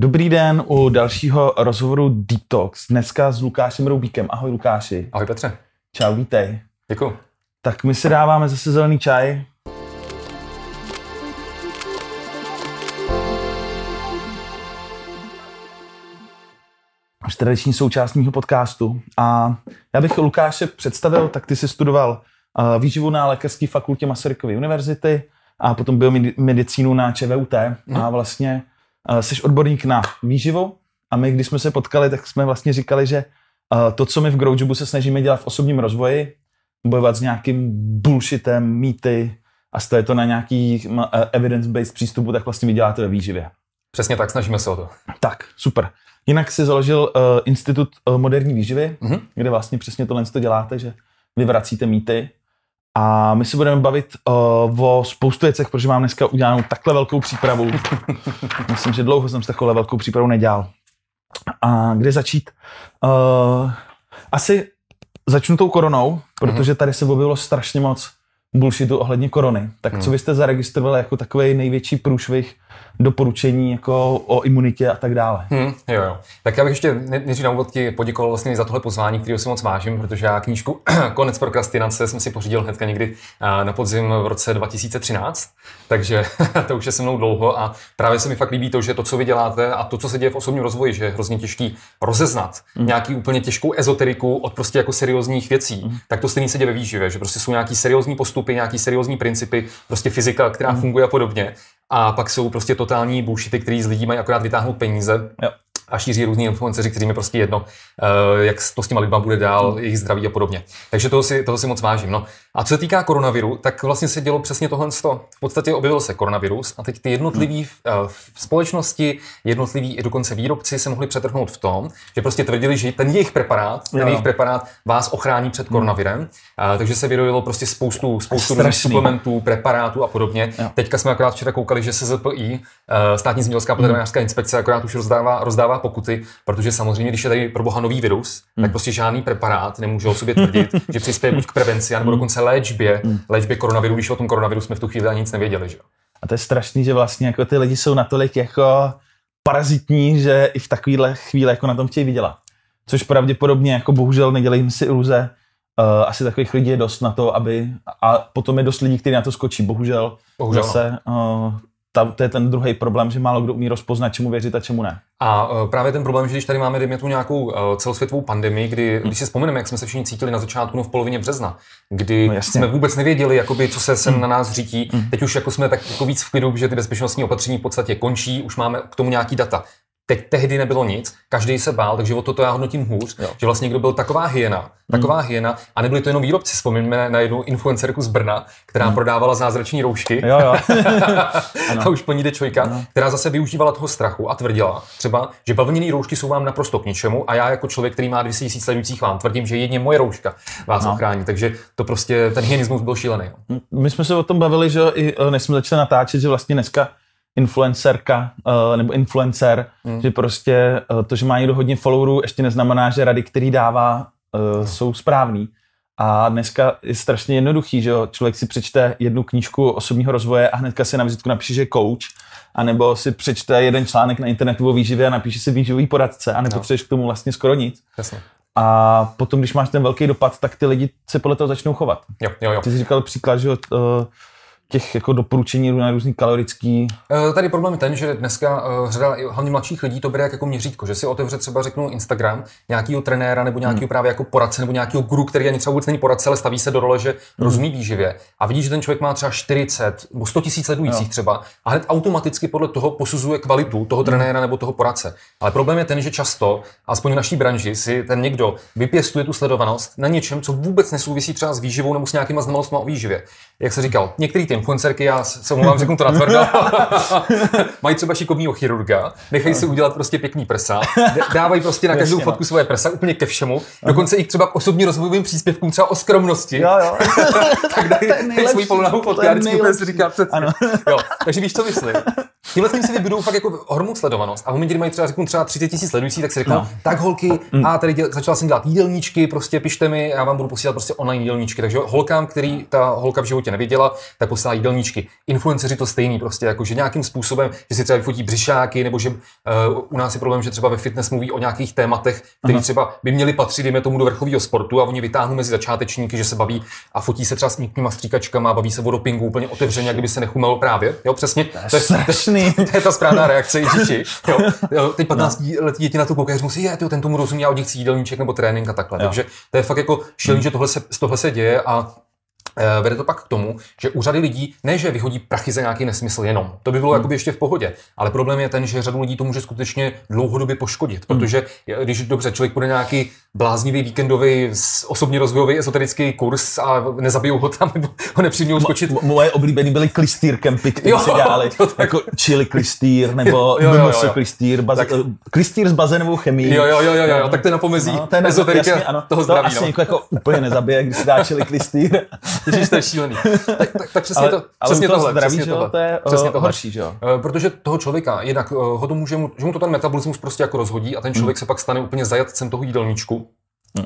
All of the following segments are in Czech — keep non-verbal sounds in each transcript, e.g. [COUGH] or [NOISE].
Dobrý den u dalšího rozhovoru Deep Talks. Dneska s Lukášem Roubíkem. Ahoj Lukáši. Ahoj Petře. Čau, vítej. Děkuji. Tak my si dáváme zase zelený čaj. Až tradiční součást mýho podcastu. A já bych Lukáše představil, tak ty jsi studoval eh, výživu na Lékařské fakultě Masarykovy univerzity a potom biomedicínu na ČVUT. Mhm. A vlastně jsi odborník na výživu a my, když jsme se potkali, tak jsme vlastně říkali, že to, co my v Growjobu se snažíme dělat v osobním rozvoji, bojovat s nějakým bullshitem, mýty a stojí to na nějaký e, evidence-based přístupu, tak vlastně vyděláte ve výživě. Přesně tak, snažíme se o to. Tak, super. Jinak si založil uh, Institut e, moderní výživy, mm-hmm. kde vlastně přesně tohle to děláte, že vyvracíte mýty a my se budeme bavit uh, o spoustu věcech, protože mám dneska udělanou takhle velkou přípravu. [LAUGHS] Myslím, že dlouho jsem s takovou velkou přípravou nedělal. A kde začít? Uh, asi začnu tou koronou, protože mhm. tady se objevilo strašně moc bullshitu ohledně korony. Tak co mhm. byste zaregistrovali jako takový největší průšvih doporučení jako o imunitě a tak dále. Hmm, jo, jo. Tak já bych ještě nejdřív na úvod ti poděkoval vlastně za tohle pozvání, kterého si moc vážím, protože já knížku [CLEARS THROAT] Konec prokrastinace jsem si pořídil hnedka někdy na podzim v roce 2013, takže [LAUGHS] to už je se mnou dlouho a právě se mi fakt líbí to, že to, co vy děláte a to, co se děje v osobním rozvoji, že je hrozně těžký rozeznat hmm. nějaký úplně těžkou ezoteriku od prostě jako seriózních věcí, hmm. tak to stejně se děje ve výživě, že prostě jsou nějaký seriózní postupy, nějaký seriózní principy, prostě fyzika, která hmm. funguje a podobně. A pak jsou prostě totální bullshity, který z lidí mají akorát vytáhnout peníze. Jo a šíří různý influenceři, kterým je prostě jedno, eh, jak to s těma lidma bude dál, hmm. jejich zdraví a podobně. Takže toho si, toho si moc vážím. No. A co se týká koronaviru, tak vlastně se dělo přesně tohle. V podstatě objevil se koronavirus a teď ty jednotlivé hmm. Eh, společnosti, jednotliví i dokonce výrobci se mohli přetrhnout v tom, že prostě tvrdili, že ten jejich preparát, ten jejich preparát vás ochrání před hmm. koronavirem. Hmm. Eh, a, takže se vyrojilo prostě spoustu, spoustu suplementů, preparátů a podobně. Jo. Teďka jsme akorát včera koukali, že SZPI, eh, státní zemědělská hmm. potravinářská inspekce, akorát už rozdává, rozdává pokuty, protože samozřejmě, když je tady pro boha nový virus, hmm. tak prostě žádný preparát nemůže o sobě tvrdit, [LAUGHS] že přispěje buď k prevenci, nebo hmm. dokonce léčbě, hmm. léčbě koronaviru, když o tom koronaviru jsme v tu chvíli ani nic nevěděli. Že? A to je strašný, že vlastně jako ty lidi jsou natolik jako parazitní, že i v takovéhle chvíli jako na tom chtějí vydělat. Což pravděpodobně, jako bohužel nedělejme si iluze, uh, asi takových lidí je dost na to, aby, a potom je dost lidí, kteří na to skočí, bohužel, bohužel zase uh, ta, to je ten druhý problém, že málo kdo umí rozpoznat, čemu věřit a čemu ne. A e, právě ten problém, že když tady máme, dejme tu nějakou e, celosvětovou pandemii, kdy, mhm. když si vzpomeneme, jak jsme se všichni cítili na začátku, no v polovině března, kdy no jsme vůbec nevěděli, jakoby, co se sem hmm. na nás řítí. hmm. Teď už jako jsme tak jako víc v klidu, že ty bezpečnostní opatření v podstatě končí, už máme k tomu nějaký data. Teď tehdy nebylo nic, každý se bál, takže o toto já hodnotím hůř, jo. že vlastně někdo byl taková hyena, taková hmm. hyena, a nebyly to jenom výrobci. Vzpomeňme na jednu influencerku z Brna, která hmm. prodávala zázrační roušky. Jo, jo. [LAUGHS] a už po ní jde čojka, ano. která zase využívala toho strachu a tvrdila třeba, že bavlněné roušky jsou vám naprosto k ničemu a já jako člověk, který má 200 000 sledujících, vám tvrdím, že jedině moje rouška vás no. ochrání. Takže to prostě ten hyenismus byl šílený. No. My jsme se o tom bavili, že i eh, než jsme začali natáčet, že vlastně dneska influencerka uh, nebo influencer, mm. že prostě uh, to, že má někdo hodně followerů, ještě neznamená, že rady, který dává, uh, jsou správný. A dneska je strašně jednoduchý, že jo? člověk si přečte jednu knížku osobního rozvoje a hnedka si na vizitku napíše, že je coach, anebo si přečte jeden článek na internetu o výživě a napíše si výživový poradce a no. nepotřebuješ no. k tomu vlastně skoro nic. Jasně. A potom, když máš ten velký dopad, tak ty lidi se podle toho začnou chovat. Jo, jo, jo. Ty jsi říkal příklad, že uh, těch jako doporučení na různý kalorický? Eh, tady problém je ten, že dneska eh, řada hlavně mladších lidí to bere jak jako měřítko, že si otevře třeba řeknu Instagram nějakého trenéra nebo nějakého hmm. právě jako poradce nebo nějakého guru, který ani třeba vůbec není poradce, ale staví se do role, že hmm. rozumí výživě a vidí, že ten člověk má třeba 40 nebo 100 tisíc sledujících no. třeba a hned automaticky podle toho posuzuje kvalitu toho hmm. trenéra nebo toho poradce. Ale problém je ten, že často, aspoň v naší branži, si ten někdo vypěstuje tu sledovanost na něčem, co vůbec nesouvisí třeba s výživou nebo s nějakýma znalostmi o výživě. Jak se říkal, některý ty influencerky, já se vám řeknu to natvrdo, [LAUGHS] mají třeba šikovního chirurga, nechají si udělat prostě pěkný prsa, dávají prostě na každou no. fotku svoje prsa, úplně ke všemu, dokonce i třeba k osobní rozvojovým příspěvkům třeba o skromnosti. Jo, jo. [LAUGHS] tak dají svůj polonahu fotku, já vždycky úplně si říkám jo, Takže víš, co myslím. Tímhle tím si vybudou fakt jako hormon sledovanost. A v momentě, kdy mají třeba, řeknu, třeba 30 tisíc sledujících, tak si řeknu, no. tak holky, mm, mm. a tady děl, začala jsem dělat jídelníčky, prostě pište mi, já vám budu posílat prostě online jídelníčky. Takže holkám, který ta holka v životě neviděla, tak posílá jídelníčky. Influenceři to stejný prostě, jako že nějakým způsobem, že si třeba vyfotí břišáky, nebo že uh, u nás je problém, že třeba ve fitness mluví o nějakých tématech, které třeba by měly patřit, dejme tomu, do vrcholového sportu a oni vytáhnou mezi začátečníky, že se baví a fotí se třeba s míknýma stříkačkama, baví se o dopingu úplně otevřeně, by se nechumelo právě. Jo, přesně. To je, to je, jiný. [LAUGHS] to je ta správná reakce děti. Jo. jo ty 15 no. letí děti na to koukají, musí je, ten tomu rozumí, já od nich chci jídelníček nebo trénink a takhle. Jo. Takže to je fakt jako šílený, že tohle se, tohle se děje a Eh, vede to pak k tomu, že u řady lidí ne, že vyhodí prachy za nějaký nesmysl jenom, to by bylo hmm. jakoby ještě v pohodě, ale problém je ten, že řadu lidí to může skutečně dlouhodobě poškodit, hmm. protože eh, když dobře člověk bude nějaký bláznivý víkendový osobně rozvojový esoterický kurz a nezabijou ho tam, [LAUGHS] nebo ho nepřijmou skočit. Mo, moje oblíbení byly klistýr kempy, které jo, se dělali, [LAUGHS] jo, tak. jako chili klistýr, nebo [LAUGHS] jo, jo, jo, jo. klistýr, baz, tak. Eh, klistýr s bazénovou chemií. Jo, jo, jo, jo, jo, no, tak to je na pomezí no, to je na, jasně, ano, toho zdraví. To asi no. jako, jako úplně nezabije, když se dá chili klistýr. Ježíš, to je šílený. [LAUGHS] Tak, tak, tak přesně, ale, to, přesně to, tohle. Zdraví, přesně tohle, je, přesně to horší, že jo? Eh, protože toho člověka, jednak eh, ho to může, mu, že mu to ten metabolismus prostě jako rozhodí a ten hmm. člověk hmm. se pak stane úplně zajatcem toho jídelníčku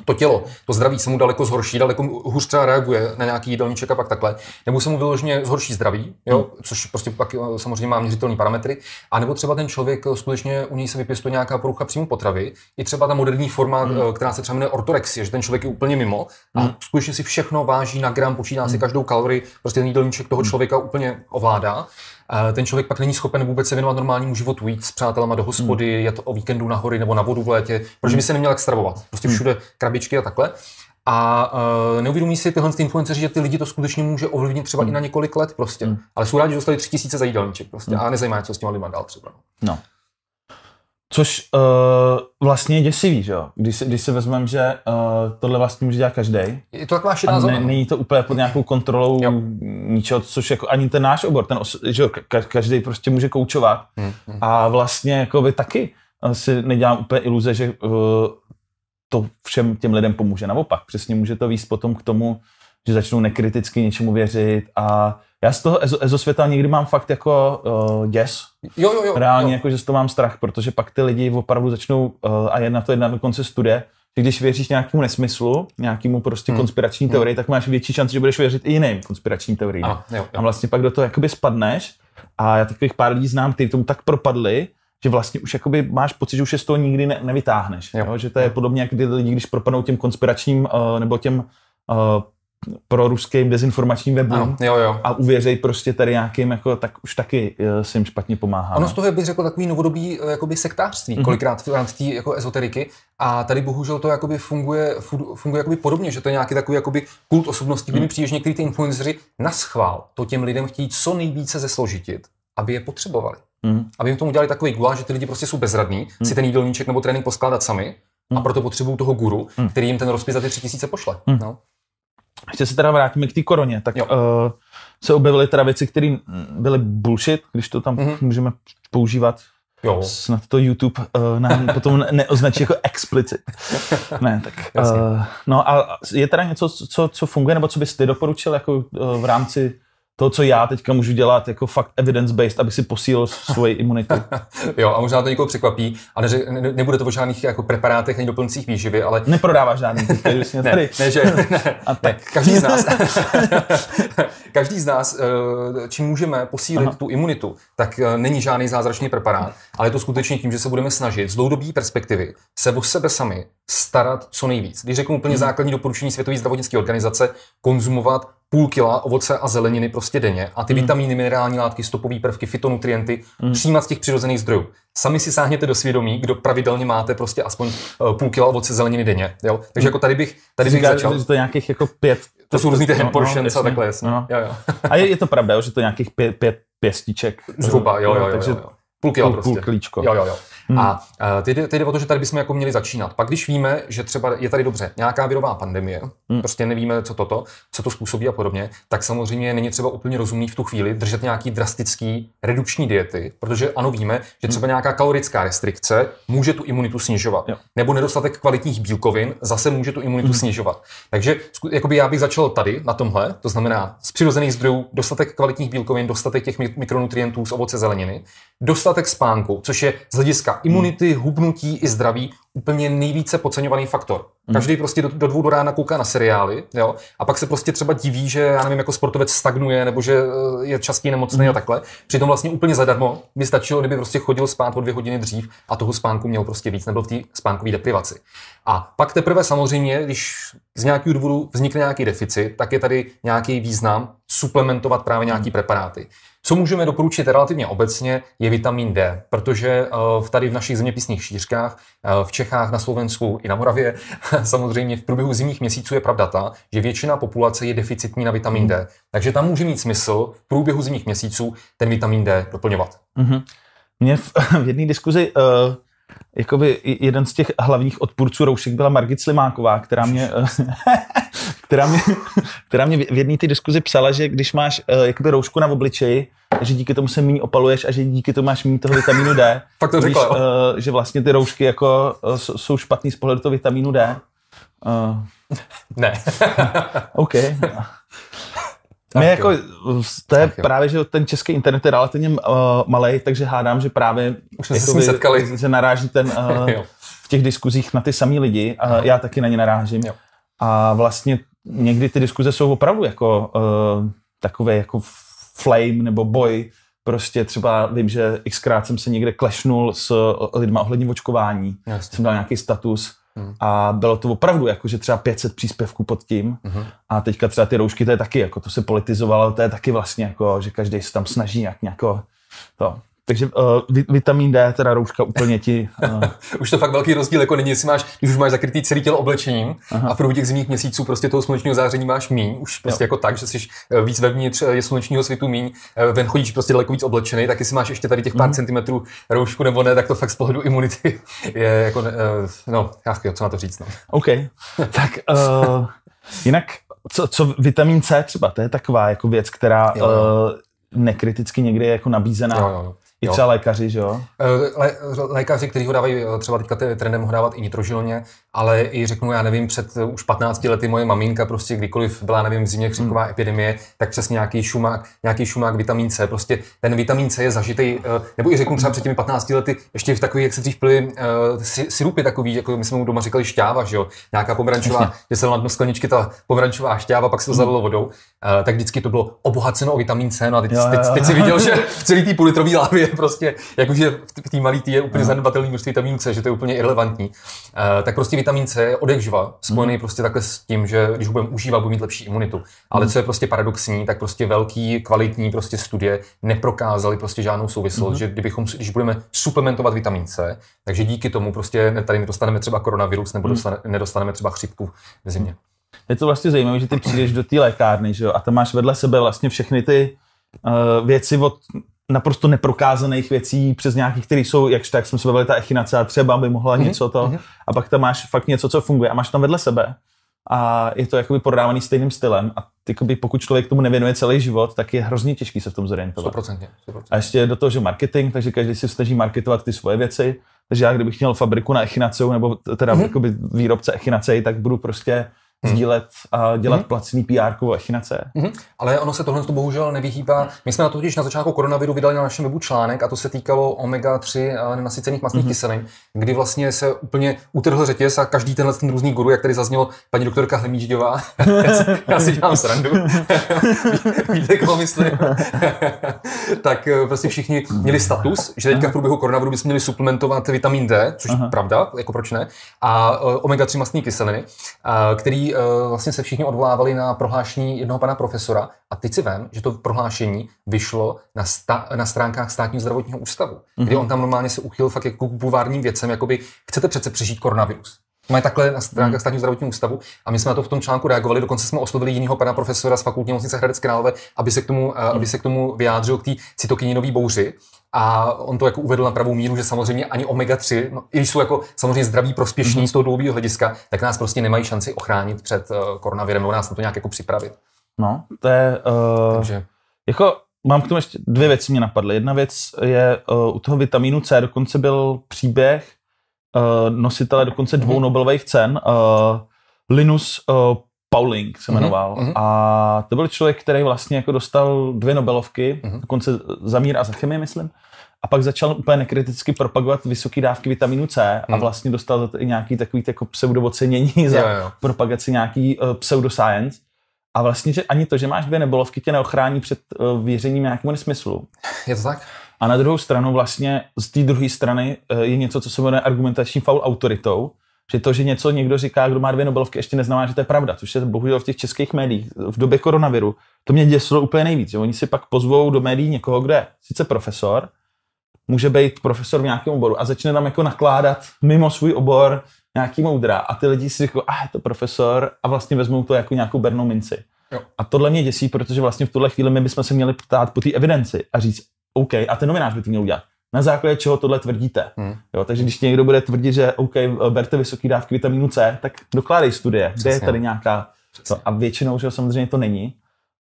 to tělo, to zdraví se mu daleko zhorší, daleko hůř třeba reaguje na nějaký jídelníček a pak takhle, nebo se mu vyloženě zhorší zdraví, jo, hmm. což prostě pak eh, samozřejmě má měřitelné parametry, a nebo třeba ten člověk eh, skutečně u něj se vypěstuje nějaká porucha přímo potravy, i třeba ta moderní forma, mm. která se třeba jmenuje ortorexie, že ten člověk je úplně mimo a mm. skutečně si všechno váží na gram, počítá si hmm. každou kalorii, prostě ten jídelníček toho hmm. člověka úplně ovládá ten člověk pak není schopen vůbec se věnovat normálnímu životu, jít s přátelama do hospody, hmm. jet o víkendu na hory nebo na vodu v létě, protože by hmm. se neměl jak stravovat. Prostě hmm. všude krabičky a takhle. A uh, neuvědomí si tyhle influenceři, že ty lidi to skutečně může ovlivnit třeba hmm. i na několik let prostě. Hmm. Ale jsou rádi, že dostali tři tisíce za jídelníček prostě Hmm. a nezajímá, co s těma lidma dál třeba. No. no. Což uh, vlastně je děsivý, že jo? Když když si vezmeme, že uh, tohle vlastně může dělat každý. Je to taková šedá zóna. Ne, není to úplně pod nějakou kontrolou jo. ničeho, což jako ani ten náš obor, ten os- že jo, ka- každý prostě může koučovat. Hmm, hmm. A vlastně jako by taky eh, si nedělám úplně iluze, že uh, to všem těm lidem pomůže. Naopak, přesně může to víc potom k tomu, že začnou nekriticky něčemu věřit a já z toho ezo, ezo světa někdy mám fakt jako uh, děs. Jo, jo, jo. Reálně, jo. jako že z toho mám strach, protože pak ty lidi opravdu začnou, uh, a je na to jedna dokonce studie, že když věříš nějakému nesmyslu, nějakému prostě hmm. konspirační hmm. teorii, tak máš větší šanci, že budeš věřit i jiným konspirační teorii. A, jo, jo. a vlastně pak do toho jakoby spadneš a já takových pár lidí znám, kteří tomu tak propadli, že vlastně už jakoby máš pocit, že už je z toho nikdy ne- nevytáhneš. Jo. Jo? Že to je jo. podobně, jak kdy lidi, když propadnou těm konspiračním uh, nebo těm uh, pro ruským dezinformačním webům ano, jo, jo. a uvěřej prostě tady nějakým, jako, tak už taky eh, se jim špatně pomáhá. Ono no. z toho je, bych řekl, takový novodobý eh, jakoby sektářství, mm-hmm. kolikrát v rámci jako ezoteriky a tady bohužel to jakoby funguje, funguje jakoby podobně, že to je nějaký takový jakoby kult osobností, mm-hmm. přijdeš některý ty influenceři na schvál, to těm lidem chtějí co nejvíce zesložitit, aby je potřebovali. Mm-hmm. Aby jim tomu udělali takový guláš, že ty lidi prostě jsou bezradní, mm-hmm. si ten jídelníček nebo trénink poskládat sami, a mhm. proto potřebují toho guru, hmm. který jim ten rozpis za ty tři tisíce pošle. Hmm. No. Ještě se teda vrátíme k té koroně, tak uh, se objevily teda věci, které byly bullshit, když to tam mm-hmm. můžeme používat. Jo. Snad to YouTube uh, nám [LAUGHS] potom neoznačí jako explicit. [LAUGHS] ne, tak. Uh, no a je teda něco, co, co funguje, nebo co bys ty doporučil jako uh, v rámci to, co já teďka můžu dělat, jako fakt evidence-based, aby si posílil svoji [LAUGHS] imunitu. jo, a možná to někoho překvapí, ale ne, nebude to o žádných jako preparátech ani doplňcích výživy, ale... Neprodáváš žádný, tady. [LAUGHS] ne, ne, že, [LAUGHS] ne, a ne, každý z nás, každý z nás, eh, čím můžeme posílit Aha. tu imunitu, tak eh, není žádný zázračný preparát, ale je to skutečně tím, že se budeme snažit z dlouhodobé perspektivy se o sebe sami starat co nejvíc. Když řeknu úplně hmm. základní doporučení Světové zdravotnické organizace, konzumovat půl kila ovoce a zeleniny prostě denně a ty hmm. vitamíny, minerální látky, stopové prvky, fitonutrienty hmm. přijímat z těch přirozených zdrojů. Sami si sáhněte do svědomí, kdo pravidelně máte prostě aspoň eh, půl kila ovoce zeleniny denně. Jo? Takže hmm. jako tady bych, tady bych začal. Že to nějakých jako pět. To, to jsou různý ty no, no, a takhle, jasně. No. no. a je, je, to pravda, že to nějakých pět, pět pěstiček. Zhruba, jo, jo, jo, jo, jo. Půl kila půl, prostě. Půl klíčko. Jo, jo, jo. Hmm. A e, teď, teď jde o to, že tady bychom jako měli začínat. Pak když víme, že třeba je tady dobře nějaká virová pandemie, hmm. prostě nevíme, co toto, co to způsobí a podobně, tak samozřejmě není třeba úplně rozumný v tu chvíli držet nějaký drastický redukční diety, protože ano, víme, že hmm. třeba nějaká kalorická restrikce může tu imunitu snižovat. Jo. Nebo nedostatek kvalitních bílkovin zase může tu imunitu hmm. snižovat. Takže jakoby já bych začal tady, na tomhle, to znamená z přirozených zdrojů dostatek kvalitních bílkovin, dostatek těch mikronutrientů z ovoce zeleniny, dostatek spánku, což je z hlediska imunity, hmm. hubnutí i zdraví úplně nejvíce podceňovaný faktor. Mhm. Každý prostě do, do dvou do rána kouká na seriály, jo, a pak se prostě třeba diví, že já nevím, jako sportovec stagnuje, nebo že eh, je častěji nemocný mm. a mhm. takhle. Přitom vlastně úplně zadarmo by stačilo, kdyby prostě chodil spát o dvě hodiny dřív a toho spánku měl prostě víc, nebyl v té spánkové deprivaci. A pak teprve samozřejmě, když z nějakého důvodu vznikne nějaký deficit, tak je tady nějaký význam suplementovat právě nějaký hmm. preparáty. Co můžeme doporučit relativně obecně, je vitamin D, protože eh, tady v našich zeměpisných šířkách, eh, v Čechách, na Slovensku i na Moravě, [LAUGHS] samozřejmě v průběhu zimních měsíců je pravda ta, že většina populace je deficitní na vitamin D. Hmm. Takže tam může mít smysl v průběhu zimních měsíců ten vitamin D doplňovat. Mm-hmm. Mě v, [LAUGHS] v jedné diskuzi uh, jakoby jeden z těch hlavních odpůrců roušek byla Margit Slimáková, která mě... Uh, [LAUGHS] která mě, [LAUGHS] která mě v jedné ty diskuzi psala, že když máš uh, jakoby roušku na obličeji, že díky tomu se méně opaluješ a že díky tomu máš méně toho vitamínu D. [LAUGHS] Fakt to řekla. uh, že vlastně ty roušky jako uh, jsou špatný z pohledu toho vitamínu D. Uh, ne. [LAUGHS] OK. No. My tak jako, to je tak právě, že ten český internet je relativně uh, malý, takže hádám, že právě Už jsme se setkali. že naráží ten, uh, v těch diskuzích na ty samý lidi. Uh, já taky na ně narážím. Jo. A vlastně někdy ty diskuze jsou opravdu jako uh, eh, takové jako flame nebo boj. Prostě třeba vím, že xkrát jsem se někde klešnul s eh, lidma ohledně očkování. Jasně. Jsem dal nějaký status. Mhm. A bylo to opravdu jako, že třeba 500 příspěvků pod tím. Uh-huh. A teďka třeba ty roušky, to je taky, jako to se politizovalo, to je taky vlastně jako, že každý se tam snaží nějak, nějako to. Takže uh, vitamin D, teda rouška úplně ti... Uh... [LAUGHS] už to fakt velký rozdíl, jako není, jestli máš, když už máš zakrytý celý tělo oblečením Aha. a v průběhu těch zimních měsíců prostě toho slunečního záření máš míň, už prostě jo. jako tak, že jsi eh, víc vevnitř, je slunečního svitu míň, ven chodíš prostě daleko víc oblečený, tak jestli máš ještě tady těch pár mm. centimetrů roušku nebo ne, tak to fakt z pohledu imunity je jako, uh, no, ach jo, co na to říct, no. OK, [LAUGHS] tak uh, jinak, co, co vitamin C třeba, to je taková jako věc, která jo, jo. Uh, nekriticky někdy je jako nabízená. Jo, jo. I třeba lékaři, že jo? Eh, Lé, lékaři, kteří ho dávají, eh, třeba teďka trendem ho dávat i nitrožilně, ale i řeknu, já nevím, před eh, už 15 lety moje maminka prostě kdykoliv byla, nevím, v zimě chřipková hmm. epidemie, tak přesně nějaký šumák, nějaký šumák vitamin C. Prostě ten vitamin C je zažitý, eh, nebo i řeknu třeba před těmi 15 lety, ještě v takový, jak se dřív pili, eh, sirupy takový, jako my jsme mu doma říkali šťáva, že jo, nějaká pomerančová, že se na dno skleničky ta pomerančová šťáva, pak se to hmm. zavilo vodou, tak vždycky to bylo obohaceno o vitamin C. No a teď, jo, jo. teď, teď si viděl, že [LAUGHS] v celý té půlitrový lávě prostě, jakože v té malý tý je úplně zanedbatelný množství vitamin C, že to je úplně irrelevantní. Tak prostě vitamin C je odehživa spojený mm. prostě takhle s tím, že když ho budeme užívat, budeme mít lepší imunitu. Ale mhm. co je prostě paradoxní, tak prostě velký, kvalitní prostě studie neprokázaly prostě žádnou souvislost, mm. že kdybychom, když budeme suplementovat vitamin C, takže díky tomu prostě tady nedostaneme třeba koronavirus nebo mhm. dostane, nedostaneme třeba chřipku v zimě. Je to vlastně zajímavé, že ty přijdeš do té lékárny že jo, a tam máš vedle sebe vlastně všechny ty uh, věci od naprosto neprokázaných věcí přes nějakých, které jsou, jak, tak jsme se bavili, ta echinace a třeba by mohla mm-hmm. něco to. Mm-hmm. A pak tam máš fakt něco, co funguje a máš tam vedle sebe. A je to jakoby prodávaný stejným stylem a jakoby pokud člověk tomu nevěnuje celý život, tak je hrozně těžký se v tom zorientovat. 100%, 100%. A ještě do toho, že marketing, takže každý si snaží marketovat ty svoje věci. Takže já, kdybych měl fabriku na echinaceu, nebo teda mm-hmm. výrobce echinacej, tak budu prostě hmm. sdílet a dělat hmm. placený PR lechinace. Hmm. Ale ono se tohle bohužel nevyhýbá. My jsme na to totiž na začátku koronaviru vydali na našem webu článek a to se týkalo omega-3 eh, nenasycených masných hmm. kyselin, kdy vlastně se úplně utrhl řetěz a každý tenhle ten různý guru, jak tady zaznělo paní doktorka Hlemíčďová, [LAUGHS] já, si, dělám srandu, [LAUGHS] víte, koho myslím, [LAUGHS] tak eh, prostě všichni měli status, že teďka v průběhu koronaviru bychom měli suplementovat vitamin D, což je pravda, jako proč ne, a eh, omega-3 masní kyseliny, který Eh, vlastně se všichni odvolávali na prohlášení jednoho pana profesora. A teď si vem, že to prohlášení vyšlo na, sta, na stránkách státního zdravotního ústavu, mm-hmm. kde mhm. on tam normálně se uchyl fakt jako k buvárním věcem, jakoby chcete přece přežít koronavirus mají takhle na stránkách hmm. státního zdravotního ústavu a my jsme na to v tom článku reagovali, dokonce jsme oslovili jiného pana profesora z fakultní nemocnice Hradec Králové, aby se k tomu, eh, hmm. aby se k tomu vyjádřil k té cytokininové bouři. A on to jako uvedl na pravou míru, že samozřejmě ani omega-3, no, i když jsou jako samozřejmě zdraví prospěšní mm-hmm. z toho dlouhého hlediska, tak nás prostě nemají šanci ochránit před uh, koronavirem nebo nás na to nějak jako připravit. No, to je... Uh, Takže. Jako mám k tomu ještě dvě věci mě napadly. Jedna věc je, uh, u toho vitamínu C dokonce byl příběh, uh, nositele dokonce dvou mm-hmm. Nobelových cen. Uh, Linus uh, Pauling se mhm, jmenoval. Mm-hmm. A to byl člověk, který vlastně jako dostal dvě Nobelovky, mm-hmm. dokonce za mír a za chemii, myslím. A pak začal úplně nekriticky propagovat vysoké dávky vitamínu C a mhm. vlastně dostal za to i nějaký takový jako pseudoocenění za jo, jo. propagaci nějaký uh, pseudoscience. A vlastně, že ani to, že máš dvě nebolovky, tě neochrání před uh, věřením nějakému nesmyslu. Je to tak? A na druhou stranu vlastně z té druhé strany eh, je něco, co se jmenuje argumentační faul autoritou, že to, že něco někdo říká, kdo má dvě Nobelovky, ještě neznamená, že to je pravda, což se bohužel v těch českých médiích v době koronaviru, to mě děsilo úplně nejvíc, že oni si pak pozvou do médií někoho, kde je sice profesor, může být profesor v nějakém oboru a začne tam jako nakládat mimo svůj obor nějaký moudra a ty lidi si říkají, ah, je to profesor a vlastně vezmou to jako nějakou bernou minci. Jo. A tohle mě děsí, protože vlastně v tuhle chvíli my bychom se měli ptát po té evidenci a říct, OK, a ten novinář by to měl udělat. Na základě čeho tohle tvrdíte. Hmm. Jo, takže když někdo bude tvrdit, že OK, berte vysoké dávky vitamínu C, tak dokládej studie, Přesně. kde je tady nějaká. To, no, a většinou, že samozřejmě to není.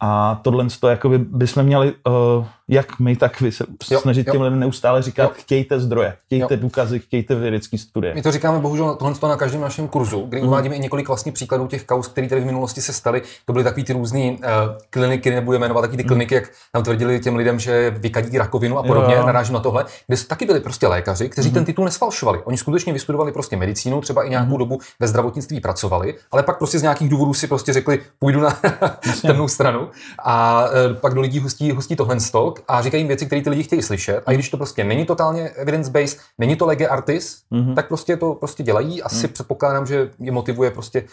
A tohle to jakoby bychom měli, uh, jak my, tak vy se jo, snažit jo. těm lidem neustále říkat, jo. chtějte zdroje, chtějte jo. důkazy, chtějte vědecký studie. My to říkáme bohužel tohle na každém našem kurzu, kdy mm. i několik vlastně příkladů těch kaus, které tady v minulosti se staly. To byly takové ty různé uh, eh, kliniky, nebudu jmenovat, takové ty mm. kliniky, jak tam tvrdili těm lidem, že vykadí rakovinu a podobně, jo. narážím na tohle, kde taky byli prostě lékaři, kteří mm. ten mhm. titul nesfalšovali. Oni skutečně vystudovali prostě medicínu, třeba i mhm. nějakou mm. dobu ve zdravotnictví pracovali, ale pak prostě z nějakých důvodů si prostě řekli, půjdu na [LAUGHS] temnou stranu a e, pak do lidí hustí, hustí tohle stok a říkají jim věci, které ty lidi chtějí slyšet. A i mhm. když to prostě není totálně evidence-based, není to lege artis, mm-hmm. tak prostě to prostě dělají. Asi mm. předpokládám, že je motivuje prostě,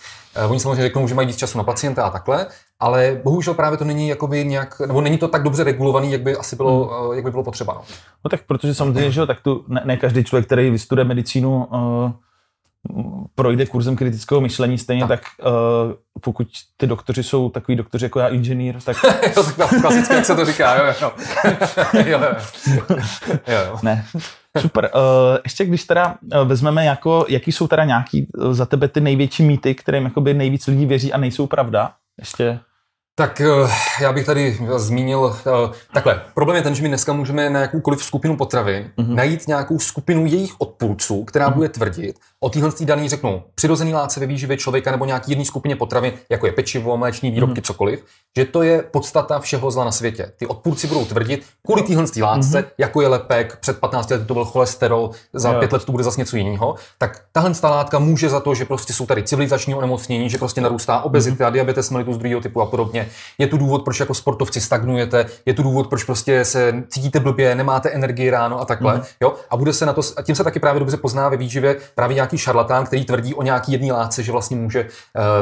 uh, oni samozřejmě řeknou, že mají víc času na pacienta a takhle, ale bohužel právě to není jakoby nějak, nebo není to tak dobře regulovaný, jak by asi bylo, hmm. jak by bylo potřeba. No. no tak protože samozřejmě, že tak tu ne, ne každý člověk, který vystuduje medicínu, uh projde kurzem kritického myšlení, stejně tak, tak uh, pokud ty doktoři jsou takový doktoři jako já, inženýr, tak... [LAUGHS] jo, tak klasicky, jak se to říká, jo, jo. [LAUGHS] jo, jo. jo. ne. Super. Uh, ještě když teda eh, vezmeme, jako, jaký jsou teda nějaký za tebe ty největší mýty, kterým jakoby nejvíc lidí věří a nejsou pravda? Ještě... Tak já bych tady eh, zmínil, eh, takhle, problém je ten, že my dneska můžeme na jakoukoliv skupinu potravin mm-hmm. najít nějakou skupinu jejich odpůrců, která mm-hmm. bude tvrdit, o téhle daný řeknou přirozený láce ve výživě člověka nebo nějaký jiný skupině potravin, jako je pečivo, mléční výrobky, mm-hmm. cokoliv, že to je podstata všeho zla na světě. Ty odpůrci budou tvrdit, kvůli no. téhle látce, mm-hmm. jako je lepek, před 15 lety to byl cholesterol, za yeah. pět let to bude zase něco jiného, tak tahle látka může za to, že prostě jsou tady civilizační onemocnění, že prostě narůstá obezita, mm-hmm. diabetes mellitus druhého typu a podobně. Je tu důvod, proč jako sportovci stagnujete, je to důvod, proč prostě se cítíte blbě, nemáte energii ráno a takhle. Mm. Jo? A bude se na to, a tím se taky právě dobře pozná ve výživě právě nějaký šarlatán, který tvrdí o nějaký jedné látce, že vlastně může uh,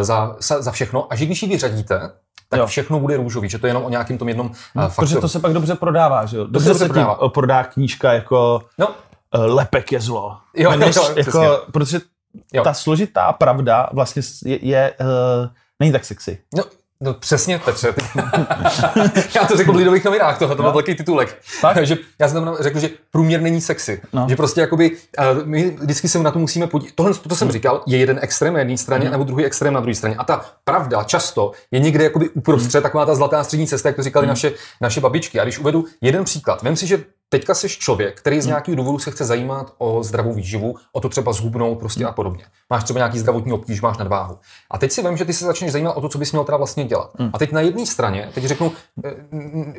za, za všechno. A že když ji vyřadíte, tak jo. všechno bude růžový, že to je jenom o nějakém tom jednom uh, faktoru. Protože to se pak dobře prodává, že jo? Dobře, dobře se, se prodává. tím prodá knížka jako no. Uh, lepek je zlo. Jo, jo, jo, jako, protože jo. ta složitá pravda vlastně je, je uh, není tak sexy. No, No přesně, Petře. [LAUGHS] já to řekl v Lidových novinách, tohle to byl velký titulek. Tak? že já jsem řekl, že průměr není sexy. No. Že prostě jakoby, uh, my vždycky se na to musíme podívat. Tohle, to, to jsem hm. říkal, je jeden extrém na jedné straně, mm. nebo druhý extrém na druhé straně. A ta pravda často je někde jakoby uprostřed, mm. taková ta zlatá střední cesta, jak to říkali mm. naše, naše babičky. A když uvedu jeden příklad, vem si, že teďka jsi člověk, který z hmm. nějakého důvodu se chce zajímat o zdravou výživu, o to třeba zhubnout prostě hmm. a podobně. Máš třeba nějaký zdravotní obtíž, máš nadváhu. A teď si vím, že ty se začneš zajímat o to, co bys měl teda vlastně dělat. Hmm. A teď na jedné straně, teď řeknu,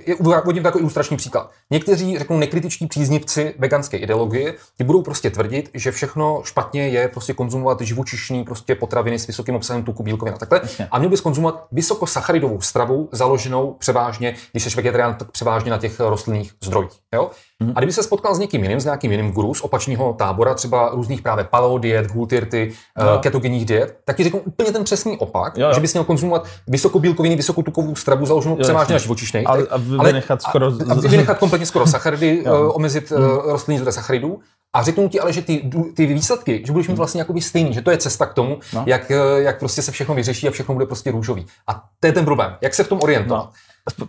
eh, uvodím takový ilustrační příklad. Někteří řeknou nekritičtí příznivci veganské ideologie, ty budou prostě tvrdit, že všechno špatně je prostě konzumovat živočišní prostě potraviny s vysokým obsahem tuku, bílkovin a takhle. A měl bys konzumovat vysokosacharidovou stravu, založenou převážně, když jsi vegetarián, tak převážně na těch rostlinných zdrojích. Jo? Mm. A kdyby se potkal s někým jiným, s nějakým jiným guru z opačného tábora, třeba různých právě paleo diet, gultirty, no. ketogenních diet, tak ti řeknu úplně ten přesný opak, jo, jo. že bys měl konzumovat vysokobílkoviny, vysokotukovou stravu založenou převážně na živočišnej. Ale, a vynechat, skoro... a, a vynechat [LAUGHS] kompletně skoro sacharidy, eh, omezit eh, mm. rostlinní zdroje sacharidů. A řeknu ti ale, že ty, ty výsledky, že budeš mít mhm. vlastně jakoby stejný, že to je cesta k tomu, no. jak, jak prostě se všechno vyřeší a všechno bude prostě růžový. A to je ten problém. Jak se v tom orientovat?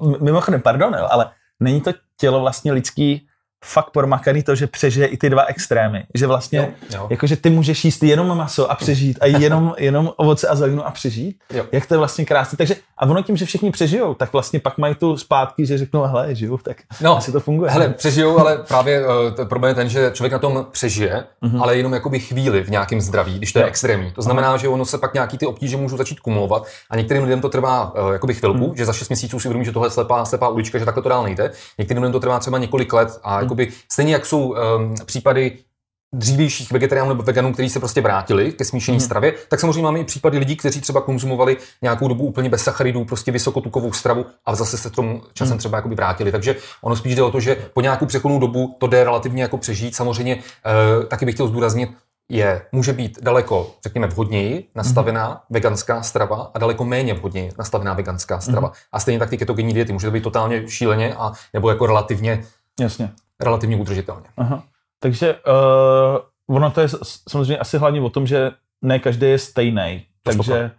No. Mimochodem, pardon, ale není to tělo vlastně lidský fakt promakaný to, že přežije i ty dva extrémy. Že vlastně, jo, jo. jakože ty můžeš jíst jenom maso a přežít a jenom, jenom ovoce a zeleninu a přežít. Jo. Jak to je vlastně krásné. Takže a ono tím, že všichni přežijou, tak vlastně pak mají tu zpátky, že řeknou, hele, žiju, tak no, asi to funguje. Hele, přežijou, ale právě uh, problém je ten, že člověk na tom přežije, mm-hmm. ale jenom jakoby chvíli v nějakém zdraví, když to jo. je extrémní. To znamená, Aha. že ono se pak nějaký ty obtíže můžou začít kumulovat a některým lidem to trvá uh, jakoby chvilku, mm. že za 6 měsíců si uvědomí, že tohle je slepá, slepá ulička, že takhle to dál nejde. Některým lidem to trvá třeba několik let a Mhm. jakoby, stejně jak jsou um, případy dřívějších vegetariánů nebo veganů, kteří se prostě vrátili ke smíšení hmm. stravě, tak samozřejmě máme i případy lidí, kteří třeba konzumovali nějakou dobu úplně bez sacharidů, prostě vysokotukovou stravu a zase se tomu časem hmm. třeba jakoby vrátili. Takže ono spíš jde o to, že po nějakou přechodnou dobu to jde relativně jako přežít. Samozřejmě e, taky bych chtěl zdůraznit, je, může být daleko, řekněme, vhodněji nastavená mm-hmm. veganská strava a daleko méně vhodněji nastavená veganská strava. Mm-hmm. A stejně tak ty ketogenní diety může to být totálně šíleně a nebo jako relativně Jasně relativně udržitelně. Aha. Takže uh, ono to je samozřejmě asi hlavně o tom, že ne každý je stejný. Takže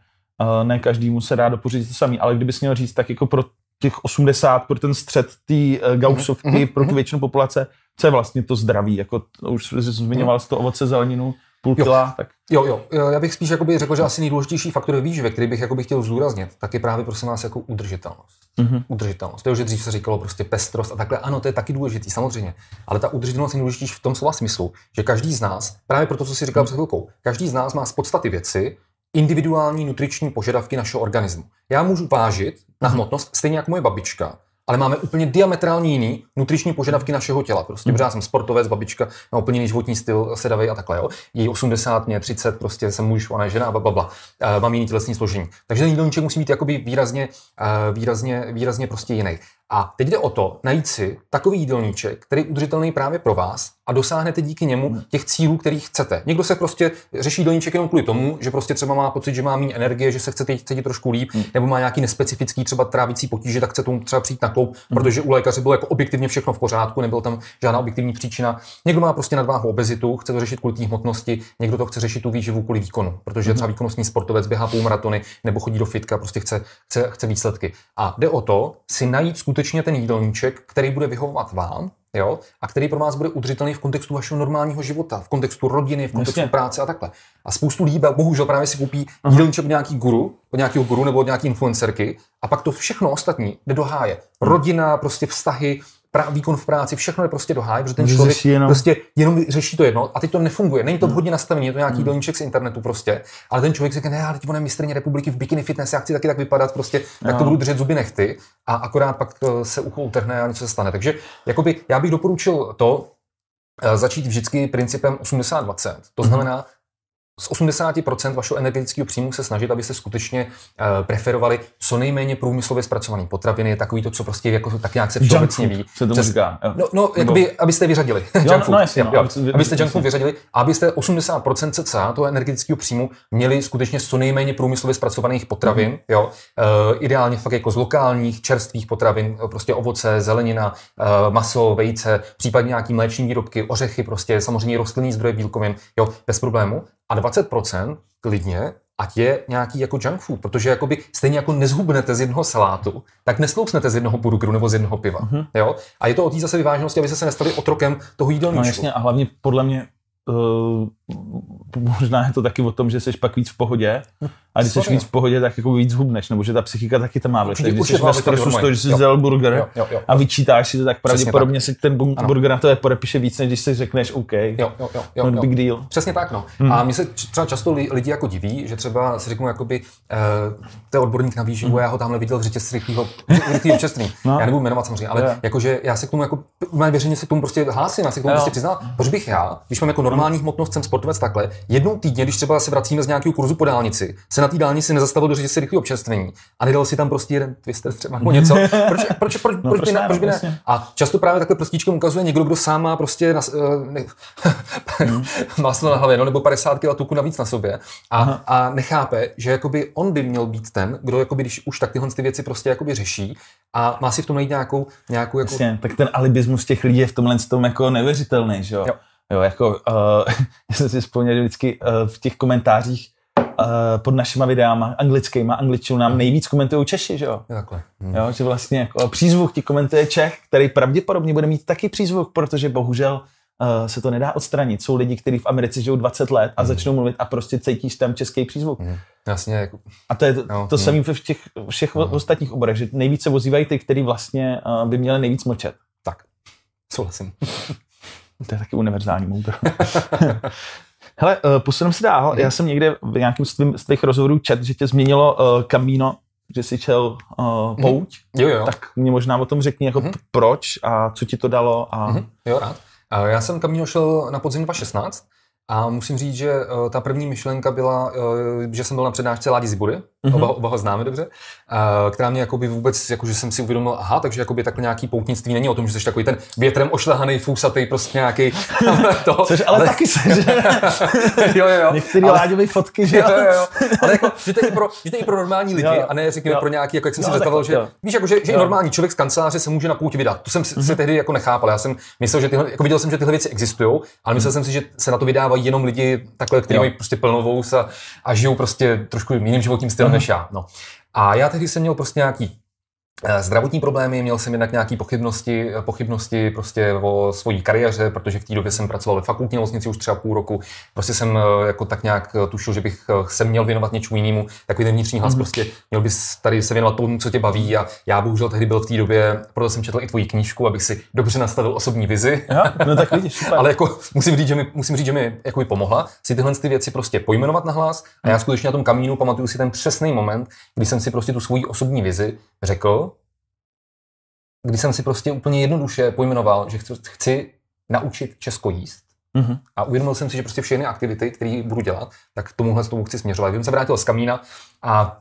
uh, ne mu se dá dopořídit to samý, ale kdybys měl říct, tak jako pro těch 80, pro ten střed té uh, eh, gausovky, mm-hmm. Mhm, pro tu mhm. většinu populace, co je vlastně to zdraví? Jako, už mhm. jsi zmiňoval mm-hmm. to ovoce, zeleninu, půl kila. Jo. Tak. jo, jo, e, já bych spíš jakoby řekl, že asi nejdůležitější faktor výživě, který bych jakoby chtěl zdůraznit, tak je právě prosím vás jako udržitelnost. Mm-hmm. Udržitelnost. To je, že dřív se říkalo prostě pestrost a takhle. Ano, to je taky důležitý, samozřejmě. Ale ta udržitelnost je nejdůležitější v tom slova smyslu, že každý z nás, právě proto, co si říkal mm před chvilkou, každý z nás má z podstaty věci, individuální nutriční požadavky našeho organismu. Já můžu vážit na hmotnost stejně jako moje babička, ale máme úplně diametrální jiný nutriční požadavky našeho těla. Prostě, hmm. protože já jsem sportovec, babička, má úplně jiný životní styl, sedavý a takhle. Jo. Její 80, mě 30, prostě jsem muž, ona je žena a eh, mám jiný tělesní složení. Takže ten jídelníček musí být jakoby výrazně, eh, výrazně, výrazně prostě jiný. A teď jde o to, najít si takový jídelníček, který je udržitelný právě pro vás, a dosáhnete díky němu hmm. těch cílů, který chcete. Někdo se prostě řeší doníček jenom kvůli tomu, že prostě třeba má pocit, že má méně energie, že se chce cítit trošku líp, mm. nebo má nějaký nespecifický třeba trávicí potíže, tak chce tomu třeba přijít na koup, mm. protože u lékaře bylo jako objektivně všechno v pořádku, nebyla tam žádná objektivní příčina. Někdo má prostě nadváhu obezitu, chce to řešit kvůli té hmotnosti, někdo to chce řešit tu výživu kvůli výkonu, protože mm. třeba výkonnostní sportovec běhá půl maratony, nebo chodí do fitka, prostě chce, chce, chce výsledky. A jde o to si najít skutečně ten jídelníček, který bude vyhovovat vám jo, a který pro vás bude udržitelný v kontextu vašeho normálního života, v kontextu rodiny, v kontextu Jasně. práce a takhle. A spoustu lidí bohužel právě si koupí jídelníček od nějaký guru, od nějakého guru nebo od nějaké influencerky a pak to všechno ostatní jde do háje. Rodina, prostě vztahy, pra, výkon v práci, všechno je prostě do protože ten Může člověk jenom... prostě jenom řeší to jedno a teď to nefunguje. Není to vhodně hmm. nastavené, je to nějaký hmm. doníček z internetu prostě, ale ten člověk řekne, ne, ale teď ona mistrně republiky v bikini fitness, já chci taky tak vypadat, prostě, tak no. to budu držet zuby nechty a akorát pak se ucho utrhne a něco se stane. Takže jakoby, já bych doporučil to, eh, začít vždycky principem 80-20. To mhm. znamená, z 80% vašeho energetického příjmu se snažit, abyste skutečně eh, preferovali co nejméně průmyslově zpracované potraviny, takový to, co prostě jako tak nějak se všeobecně ví. Se to říká. No, no jak by, abyste vyřadili. Jo, junk no, food. No, jasně, Jo, no, Abyste junk food vyřadili abyste 80% cca toho energetického příjmu měli skutečně co nejméně průmyslově zpracovaných potravin, mm-hmm. jo. Eh, ideálně fakt jako z lokálních čerstvých potravin, eh, prostě ovoce, zelenina, maso, vejce, případně nějaký mléční výrobky, ořechy, prostě samozřejmě rostlinný zdroje bílkovin, jo, bez problému a 20% klidně, ať je nějaký jako junk food, protože jakoby stejně jako nezhubnete z jednoho salátu, tak neslousnete z jednoho burgeru nebo z jednoho piva. Mm-hmm. Jo? A je to o té zase vyváženosti, aby se nestali otrokem toho jídelníčku. No jasně a hlavně podle mě uh, možná je to taky o tom, že seš pak víc v pohodě, a když jsi víc no. v pohodě, tak jako víc hubneš, nebo že ta psychika taky tam má vliv. Když jsi ve stresu z toho, že jsi vzal burger jo, jo, jo, a vyčítáš si to, tak pravděpodobně se ten burger na to podepíše víc, než když si řekneš OK. Jo, jo, jo, jo, no, big deal. Přesně tak, no. Hmm. A mně se třeba často lidi jako diví, že třeba si řeknu, jakoby, eh, to je odborník na výživu, hmm. já ho tamhle viděl v řetězci rychlého No. Já nebudu jmenovat samozřejmě, ale jakože já se k tomu jako, veřejně se k tomu prostě hlásím, já se k tomu prostě přiznám, proč bych já, když mám jako normální hmotnost, jsem sportovec takhle, jednou týdně, když třeba se vracíme z nějakého kurzu po dálnici, se na té dálnici nezastavil do řidiče rychlého občerstvení a nedal si tam prostě jeden twister třeba nebo něco. [LAUGHS] Proč, proč, proč, no, proč, by ne, proč by ne? No, vlastně. A často právě takhle prstíčkem ukazuje někdo, kdo sám má prostě na, eh, ne, hmm. [LAUGHS] máslo na hlavě, no, nebo 50 kg tuku navíc na sobě a, a nechápe, že jakoby on by měl být ten, kdo jakoby, když už tak tyhle ty věci prostě jakoby řeší a má si v tom najít nějakou... nějakou jako... Jasně, tak ten alibismus těch lidí je v tomhle tom jako neuvěřitelný, že jo? jo. Jo, jako, uh, [LAUGHS] já jsem si vzpomněl vždycky uh, v těch komentářích pod našima videama anglickýma, angličtinu nám nejvíc komentují Češi, že jo? Takhle. Hmm. Jo, že vlastně jako přízvuk ti komentuje Čech, který pravděpodobně bude mít taky přízvuk, protože bohužel uh, se to nedá odstranit. Jsou lidi, kteří v Americe žijou 20 let a hmm. začnou mluvit a prostě cítíš tam český přízvuk. Hmm. Jasně. Jako... A to je to, no, to mm. Hm. samé ve těch, všech mm. ostatních oborech, že nejvíce se vozívají ty, kteří vlastně uh, by měli nejvíc mlčet. Tak, souhlasím. [LAUGHS] to je taky univerzální moudro. [LAUGHS] Hele, uh, posuneme se dál. Hmm. Já jsem někde v nějakém z, tvým, z tvých rozhovorů čet, že tě změnilo uh, eh, kamíno, že jsi čel uh, eh, mhm. pouť. Hmm. Jo, jo. Tak mě možná o tom řekni, jako hmm. proč a co ti to dalo. A... Hmm. Jo, rád. Já jsem kamíno šel na podzim 2016 a musím říct, že uh, ta první myšlenka byla, uh, že jsem byl na přednášce Ládi Zibury, mm-hmm. oba, oba ho známe dobře, uh, která mě jakoby vůbec, jakože jsem si uvědomil, aha, takže jakoby takhle nějaký poutnictví není o tom, že jsi takový ten větrem ošlehaný, fousatý, prostě nějaký [LAUGHS] to. Což ale, ale taky se, že? [LAUGHS] jo, jo, jo. [LAUGHS] Některý ale... Láďový fotky, že jo? jo, jo. Ale jako, že to, je i pro, že to je i pro normální lidi, jo, jo. a ne řekněme jo. pro nějaký, jako jak jsem jo, si představil, že, jo. víš, jako, že, že jo. i normální člověk z kanceláře se může na pouť vydat. To jsem mm-hmm. se tehdy jako nechápal. Já jsem myslel, že tyhle, jako viděl jsem, že tyhle věci existují, ale myslel mhm. jsem si, že se na to vydává potkávají jenom lidi takhle, kteří mají prostě plnou a, a žijou prostě trošku jiným životním stylem mm-hmm. než já. No. A já tehdy jsem měl prostě nějaký Eh, zdravotní problémy, měl jsem jednak nějaké pochybnosti, eh, pochybnosti prostě o svojí kariéře, protože v té době jsem pracoval ve fakultní nemocnici už třeba půl roku. Prostě jsem eh, jako tak nějak tušil, že bych se měl věnovat něčemu jinému. Takový ten vnitřní hlas mm. prostě měl bys tady se věnovat tomu, co tě baví. A já bohužel tehdy byl v té době, proto jsem četl i tvoji knížku, abych si dobře nastavil osobní vizi. Aha, no tak vidíš, [LAUGHS] super. Ale jako musím říct, že mi, musím říct, že mi jako pomohla si tyhle ty věci prostě pojmenovat na hlas. A já mhm. skutečně na tom kamínu pamatuju si ten přesný moment, kdy jsem si prostě tu svoji osobní vizi řekl kdy jsem si prostě úplně jednoduše pojmenoval, že chci, chci naučit Česko jíst. Mm-hmm. A uvědomil jsem si, že prostě všechny aktivity, které budu dělat, tak tomuhle tomu chci směřovat. Vím, se vrátil z kamína a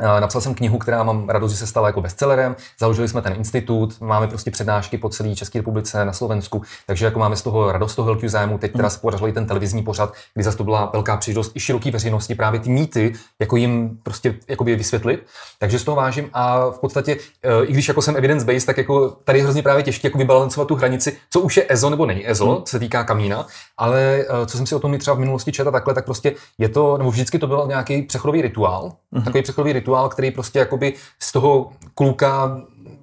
Eh, napsal jsem knihu, která mám radost, že se stala jako bestsellerem. Založili jsme ten institut, máme prostě přednášky po celé České republice, na Slovensku, takže jako máme z toho radost, toho velkého zájmu. Teď teda mhm. i ten televizní pořad, kdy zase to byla velká příležitost i široké veřejnosti právě ty mýty, jako jim prostě jakoby vysvětlit. Takže z toho vážím a v podstatě, eh, i když jako jsem evidence-based, tak jako tady je hrozně právě těžké jako vybalancovat tu hranici, co už je EZO nebo není EZO, mhm. co se týká kamína, ale eh, co jsem si o tom třeba v minulosti četl takhle, tak prostě je to, nebo vždycky to byl nějaký přechodový rituál, hmm. takový přechodový rituál rituál, který prostě jakoby z toho kluka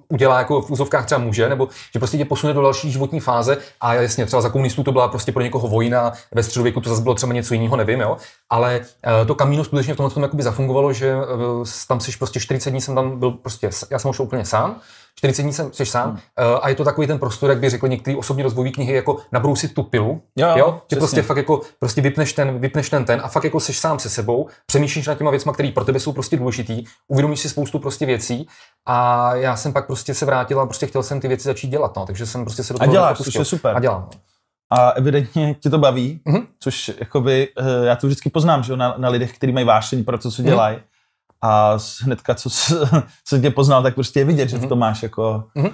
udělá jako v úzovkách třeba muže, nebo že prostě tě posune do další životní fáze a jasně, třeba za komunistů to byla prostě pro někoho vojna, ve středověku to zase bylo třeba něco jiného, nevím, jo. Ale eh, to kamíno skutečně v tomhle tom jakoby zafungovalo, že eh, tam jsi prostě 40 dní jsem tam byl prostě, já jsem šel úplně sám, 40 dní jsem, jsi sám hmm. Eh, a je to takový ten prostor, jak by řekl některý osobní rozvojové knihy, jako nabrousit tu pilu, jo, jo? že prostě fakt jako prostě vypneš ten, vypneš ten ten a fakt jako jsi sám se sebou, přemýšlíš nad těma věcma, které pro tebe jsou prostě důležitý, uvědomíš si spoustu prostě věcí a já jsem pak prostě se vrátil a prostě chtěl jsem ty věci začít dělat, no, takže jsem prostě se do toho A děláš, to. je super. A dělám. No. A evidentně ti to baví, mm-hmm. což jakoby, eh, já to vždycky poznám, že jo, na, na lidech, kteří mají vášení pro to, co dělají. Mm-hmm a hnedka, co se [LAUGHS] tě poznal, tak prostě je vidět, že v mhm. tom máš jako... Mm-hmm.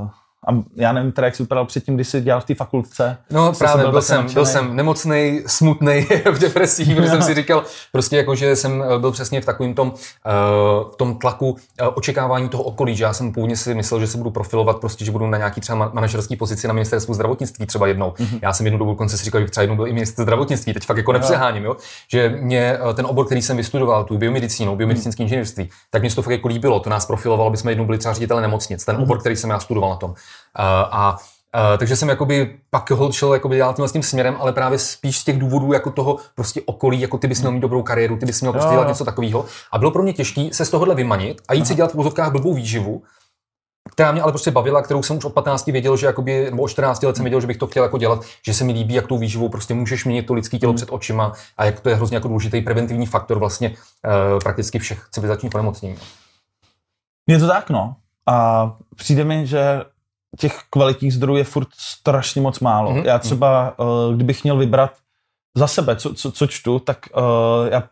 Uh, a já nevím teda, jak jsi vypadal předtím, když jsi dělal v té fakultce. No právě, byl, byl, jsem, byl jsem nemocný, smutný [LAUGHS] v depresích, [LAUGHS] protože jsem si říkal, prostě jako, že jsem eh, byl přesně v takovém tom, uh, v tom tlaku uh, očekávání toho okolí, že já jsem původně si myslel, že se budu profilovat, prostě, že budu na nějaký třeba manažerský pozici na ministerstvu zdravotnictví třeba jednou. Mm-hmm. Já jsem jednou dobu konce si říkal, že třeba jednou byl i minister zdravotnictví, teď fakt jako nepřeháním, jo? že mě ten obor, který jsem vystudoval, tu biomedicínu, biomedicínské mhm. inženýrství, tak mě to fakt jako líbilo, to nás profilovalo, aby jsme jednou byli třeba ředitele nemocnic, ten mhm. obor, který jsem já studoval na tom a Uh, takže jsem jakoby pak hold šel jakoby dál tímhle s tím směrem, ale právě spíš z těch důvodů jako toho prostě okolí, jako ty bys měl mít dobrou kariéru, ty bys měl prostě dělat něco takového. A bylo pro mě těžké se z tohohle vymanit a jít Aha. si dělat v úzovkách blbou výživu, která mě ale prostě bavila, kterou jsem už od 15 věděl, že jakoby, nebo od 14 let jsem věděl, že bych to chtěl jako dělat, že se mi líbí, jak tou výživou prostě můžeš měnit to lidské tělo mm. před očima a jak to je hrozně jako důležitý preventivní faktor vlastně uh, prakticky všech civilizačních onemocnění. Je to tak, no. A přijde mi, že těch kvalitních zdrojů je furt strašně moc málo. Mm-hmm. Já mhm. třeba, eh, kdybych měl vybrat za sebe, co, co, co čtu, tak eh, já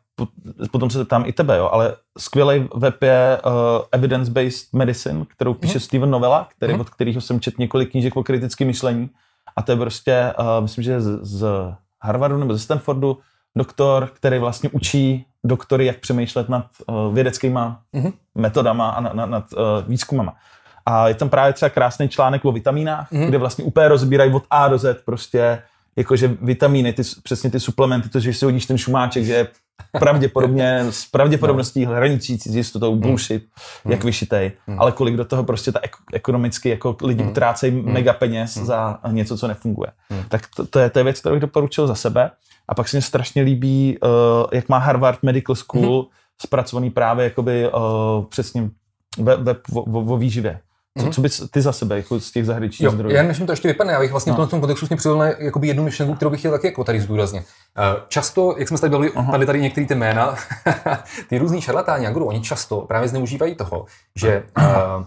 potom se ptám i tebe, jo, ale skvělý web je uh, Evidence-Based Medicine, kterou mhm. píše mm. Steven Novella, který, mm. od kterého jsem četl několik knížek o kritickém myšlení. A to je prostě, uh, myslím, že z, z Harvardu nebo ze Stanfordu, doktor, který vlastně učí doktory, jak přemýšlet nad uh, vědeckýma mm. metodama a na, na, nad uh, výzkumama. A je tam právě třeba krásný článek o vitamínách, mm. kde vlastně úplně rozbírají od A do Z prostě jakože vitamíny, ty, přesně ty suplementy, to, že si hodíš ten šumáček, že je pravděpodobně, s pravděpodobností no. hraničící s jistotou mhm. bullshit, mm. jak vyšitej. Mm. Ale kolik do toho prostě ta ek- ekonomicky jako lidi mm. utrácejí mm. mega peněz mm. za něco, co nefunguje. Mm. Tak to, to, je, to je věc, kterou bych doporučil za sebe. A pak se mi strašně líbí, uh, jak má Harvard Medical School mm. zpracovaný právě jakoby uh, přesně ve, ve, vo, vo, vo výživě. Co, mhm. co bys ty za sebe jako z těch zahraničních jo, zdrojů? Já než mi to ještě vypadne, já bych vlastně no. v tom kontextu mě přidal na jednu myšlenku, kterou bych chtěl taky jako tady zdůraznit. Eh, často, jak jsme tady byli, uh-huh. padly tady některé ty jména, [LAUGHS] ty různý šarlatáni a oni často právě zneužívají toho, že uh-huh.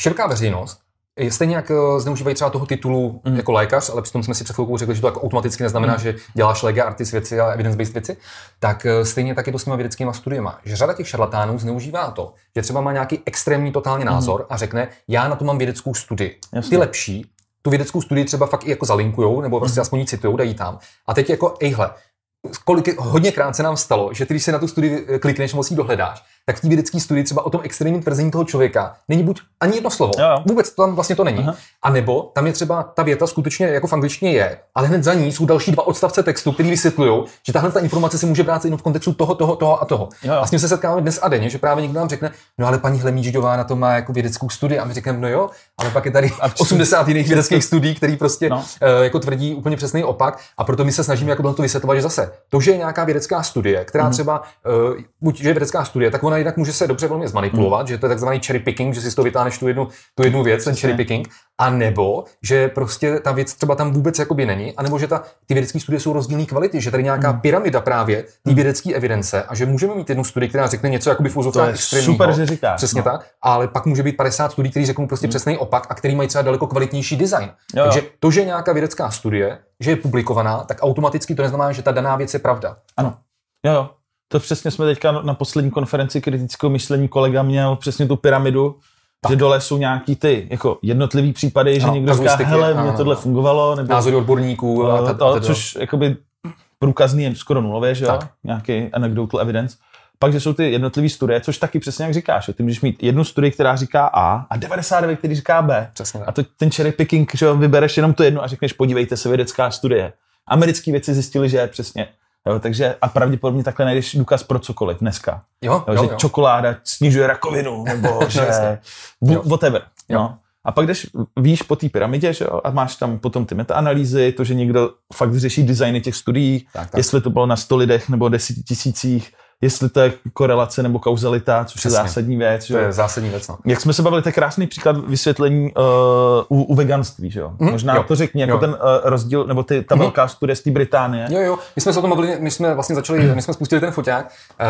široká veřejnost Eh, stejně jak eh, zneužívají třeba toho titulu mm. jako lékař, ale přitom jsme si před chvilkou řekli, že to tak automaticky neznamená, mm. že děláš lega artis věci a evidence-based věci, tak eh, stejně taky to s těma vědeckýma studiemi. Že řada těch šarlatánů zneužívá to, že třeba má nějaký extrémní totální mm. názor mm. a řekne, já na to mám vědeckou studii. Jasně. Ty lepší, tu vědeckou studii třeba fakt i jako zalinkujou, nebo prostě mm. aspoň ji citujou, dají tam. A teď jako, ejhle, kolik, hodně krát se nám stalo, že ty, když se na tu studii klikneš, moc dohledáš, tak v té vědecké studii třeba o tom extrémním tvrzení toho člověka není buď ani jedno slovo. Jo. Vůbec tam vlastně to není. Aha. A nebo tam je třeba ta věta skutečně jako v angličtině je, ale hned za ní jsou další dva odstavce textu, který vysvětlují, že tahle ta informace si může brát jenom v kontextu toho, toho, toho a toho. Jo. A s tím se setkáme dnes a denně, že právě někdo nám řekne, no ale paní Hlemížďová na to má jako vědeckou studii a my řekneme, no jo, ale pak je tady 80 jiných vědeckých studií, který prostě no. uh, jako tvrdí úplně přesný opak a proto my se snažíme jako to vysvětlovat, že zase to, že je nějaká vědecká studie, která mm-hmm. třeba uh, buď že je vědecká studie, tak ona dokonají, tak může se dobře velmi zmanipulovat, hmm. že to je takzvaný cherry picking, že si z toho vytáhneš tu jednu, tu jednu věc, ten cherry picking, a nebo, že prostě ta věc třeba tam vůbec jakoby není, a nebo že ta, ty vědecké studie jsou rozdílné kvality, že tady nějaká hmm. pyramida právě té hmm. vědecké evidence a že můžeme mít jednu studii, která řekne něco jakoby v úzovkách extrémního. Super, že říkáš. Přesně no. tak, ale pak může být 50 studií, které řeknou prostě hmm. přesný opak a který mají třeba daleko kvalitnější design. Jo, Takže to, že nějaká vědecká studie, že je publikovaná, tak automaticky to neznamená, že ta daná věc je pravda. Ano. Jo, jo. To přesně jsme teďka na poslední konferenci kritického myšlení kolega měl přesně tu pyramidu, tak. že dole jsou nějaký ty jako jednotlivý případy, že no, někdo říká, hele, mně tohle fungovalo. Nebo, Názory odborníků. A ta, to, což jakoby průkazný je skoro nulové, že jo? Nějaký anecdotal evidence. Pak, že jsou ty jednotlivé studie, což taky přesně jak říkáš. ty můžeš mít jednu studii, která říká A a 99, který říká B. Přesně tak. A to, ten cherry picking, že jo, vybereš jenom to jednu a řekneš, podívejte se, vědecká studie. Americké věci zjistili, že přesně Jo, takže a pravděpodobně takhle najdeš důkaz pro cokoliv dneska. Jo, jo, jo, že jo. čokoláda snižuje rakovinu, nebo [LAUGHS] že jo. whatever. Jo. No. A pak když víš po té pyramidě, že jo, a máš tam potom ty metaanalýzy, to, že někdo fakt řeší designy těch studií, tak, tak. jestli to bylo na 100 lidech nebo 10 tisících, jestli to je korelace nebo kauzalita, což Přesně. je zásadní věc. To je zásadní věc. No. Jak jsme se bavili, to je krásný příklad vysvětlení uh, u, u veganství. Že Mm-hmm. Možná jo. to řekni, jako jo. ten uh, rozdíl, nebo ty, ta mm. velká studie z té Británie. Jo, jo, my jsme se o tom bavili, my jsme vlastně začali, mhm. my jsme spustili ten foták, uh,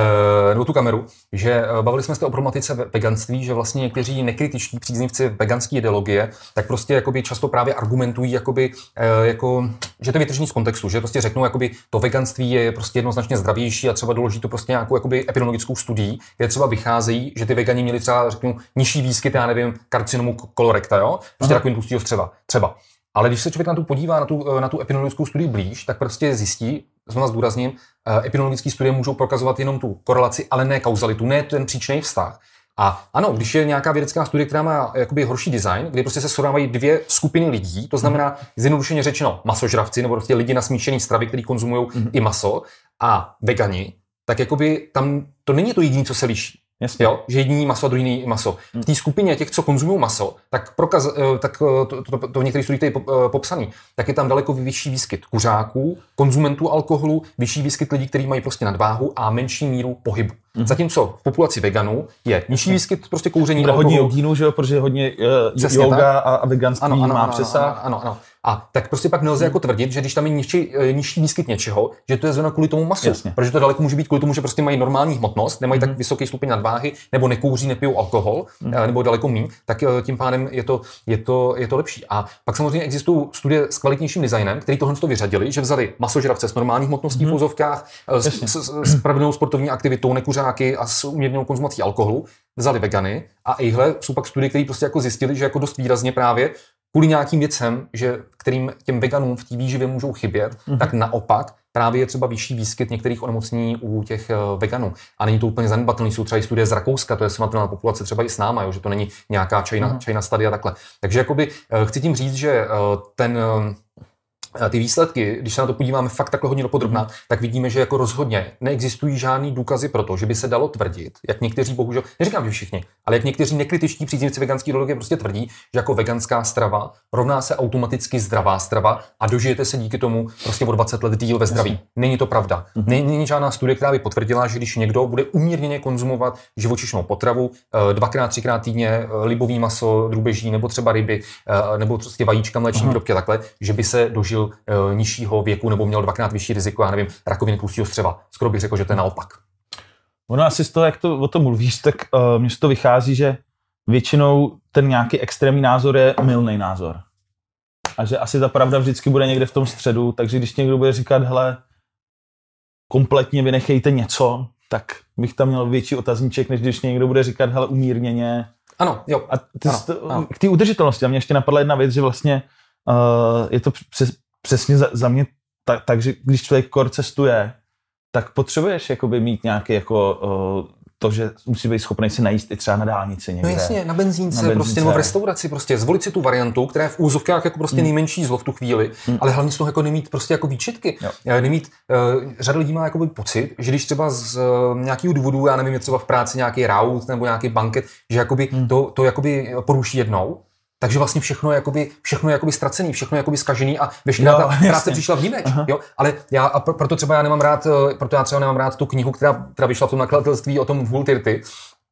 eh, nebo tu kameru, že eh, bavili jsme se o problematice veganství, že vlastně někteří nekritičtí příznivci veganské ideologie, tak prostě jakoby často právě argumentují, jakoby, uh, jako, že to je z kontextu, že prostě řeknou, jakoby to veganství je prostě jednoznačně zdravější a třeba doloží to prostě nějakou jakoby, epidemiologickou studií, kde třeba vycházejí, že ty vegani měli třeba, řeknu, nižší výskyt, já nevím, karcinomu kolorekta, jo? Prostě takovým tlustýho střeva, třeba. Ale když se člověk na tu podívá, na tu, eh, na tu epidemiologickou studii blíž, tak prostě zjistí, znovu zdůrazním, eh, epidemiologické studie můžou prokazovat jenom tu korelaci, ale ne kauzalitu, ne ten příčný vztah. A ano, když je nějaká vědecká studie, která má eh, jakoby horší design, kdy prostě se srovnávají dvě skupiny lidí, to mhm. znamená zjednodušeně řečeno masožravci nebo prostě lidi na smíšený stravy, kteří konzumují mm-hmm. i maso, a vegani, tak jakoby tam to není to jediné, co se liší. Jasně. Jo? Že jediný maso a druhý maso. Hm. V té skupině těch, co konzumují maso, tak, prokaz, eh, tak eh, to, to, to v některých studiích je eh, popsaný, tak je tam daleko vyšší výskyt kuřáků, konzumentů alkoholu, vyšší výskyt lidí, kteří mají prostě nadváhu a menší míru pohybu. Mm-hmm. Zatímco v populaci veganů je nižší mhm. výskyt prostě kouření. Bude hodně jogínů, že jo, protože hodně uh, yoga a, a veganství ano, ano, má ano, přesah. Ano, ano, ano, A tak prostě pak nelze hmm. jako tvrdit, že když tam je nižší, eh, nižší výskyt něčeho, že to je zrovna kvůli tomu masu. Jasně. Protože to daleko může být kvůli tomu, že prostě mají normální hmotnost, nemají hmm. tak mhm. vysoký stupeň nadváhy, nebo nekouří, nepijou alkohol, hmm. nebo daleko méně, tak tím pádem je to, je, to, je to lepší. A pak samozřejmě existují studie s kvalitnějším designem, který tohle to vyřadili, že vzali masožravce mhm. s normální hmotností hmm. v pozovkách, s, s, s, s pravidelnou sportovní aktivitou, nekuřá kuřáky a s uměrnou konzumací alkoholu, vzali vegany a ihle jsou pak studie, které prostě jako zjistili, že jako dost výrazně právě kvůli nějakým věcem, že kterým těm veganům v té výživě můžou chybět, mm-hmm. tak naopak právě je třeba vyšší výskyt některých onemocnění u těch eh, veganů. A není to úplně zanedbatelné, jsou třeba i studie z Rakouska, to je srovnatelná populace třeba i s náma, jo, že to není nějaká čajna, mm-hmm. čajna stadia takhle. Takže jakoby eh, chci tím říct, že eh, ten ty výsledky, když se na to podíváme fakt takhle hodně dopodrobná, mm. tak vidíme, že jako rozhodně neexistují žádný důkazy pro to, že by se dalo tvrdit, jak někteří bohužel, neříkám, že všichni, ale jak někteří nekritičtí příznivci veganské ideologie prostě tvrdí, že jako veganská strava rovná se automaticky zdravá strava a dožijete se díky tomu prostě o 20 let díl ve zdraví. Není to pravda. Mm. Není žádná studie, která by potvrdila, že když někdo bude uměrněně konzumovat živočišnou potravu, eh, dvakrát, třikrát týdně eh, libový maso, drubeží nebo třeba ryby, eh, nebo prostě vajíčka, mléční mm. výrobky takhle, že by se dožil byl uh, eh, nižšího věku nebo měl dvakrát vyšší riziko, já nevím, rakoviny tlustého střeva. Skoro bych řekl, že to je naopak. Ono asi z toho, jak to, o tom mluvíš, tak uh, mně to vychází, že většinou ten nějaký extrémní názor je milný názor. A že asi ta pravda vždycky bude někde v tom středu, takže když někdo bude říkat, hele, kompletně vynechejte něco, tak bych tam měl větší otazníček, než když někdo bude říkat, hele, umírněně. Ano, jo. A ty ano, to, ano. k té udržitelnosti, a mě ještě napadla jedna věc, že vlastně uh, je to přes, přesně za, za mě tak, takže když člověk kor cestuje, tak potřebuješ jakoby mít nějaký jako uh, to, že musí být schopný si najíst i třeba na dálnici no někde. No jasně, na benzínce, na benzínce. prostě nebo v restauraci, prostě zvolit si tu variantu, která je v úzovkách jako prostě mm. nejmenší zlo v tu chvíli, mm. ale hlavně z toho jako nemít prostě jako výčitky. Jo. Eh, nemít, uh, řada lidí má jakoby pocit, že když třeba z uh, nějakého důvodu, já nevím, je třeba v práci nějaký raut nebo nějaký banket, že jakoby mm. to, to jakoby poruší jednou, takže vlastně všechno je jakoby, všechno je jakoby ztracený, všechno je jakoby zkažený a veškerá ta [LAUGHS] jasně. práce přišla v Aha. Jo? Ale já, a proto třeba já nemám rád, eh, proto já třeba nemám rád tu knihu, která, která vyšla v tom nakladatelství o tom Vultirty,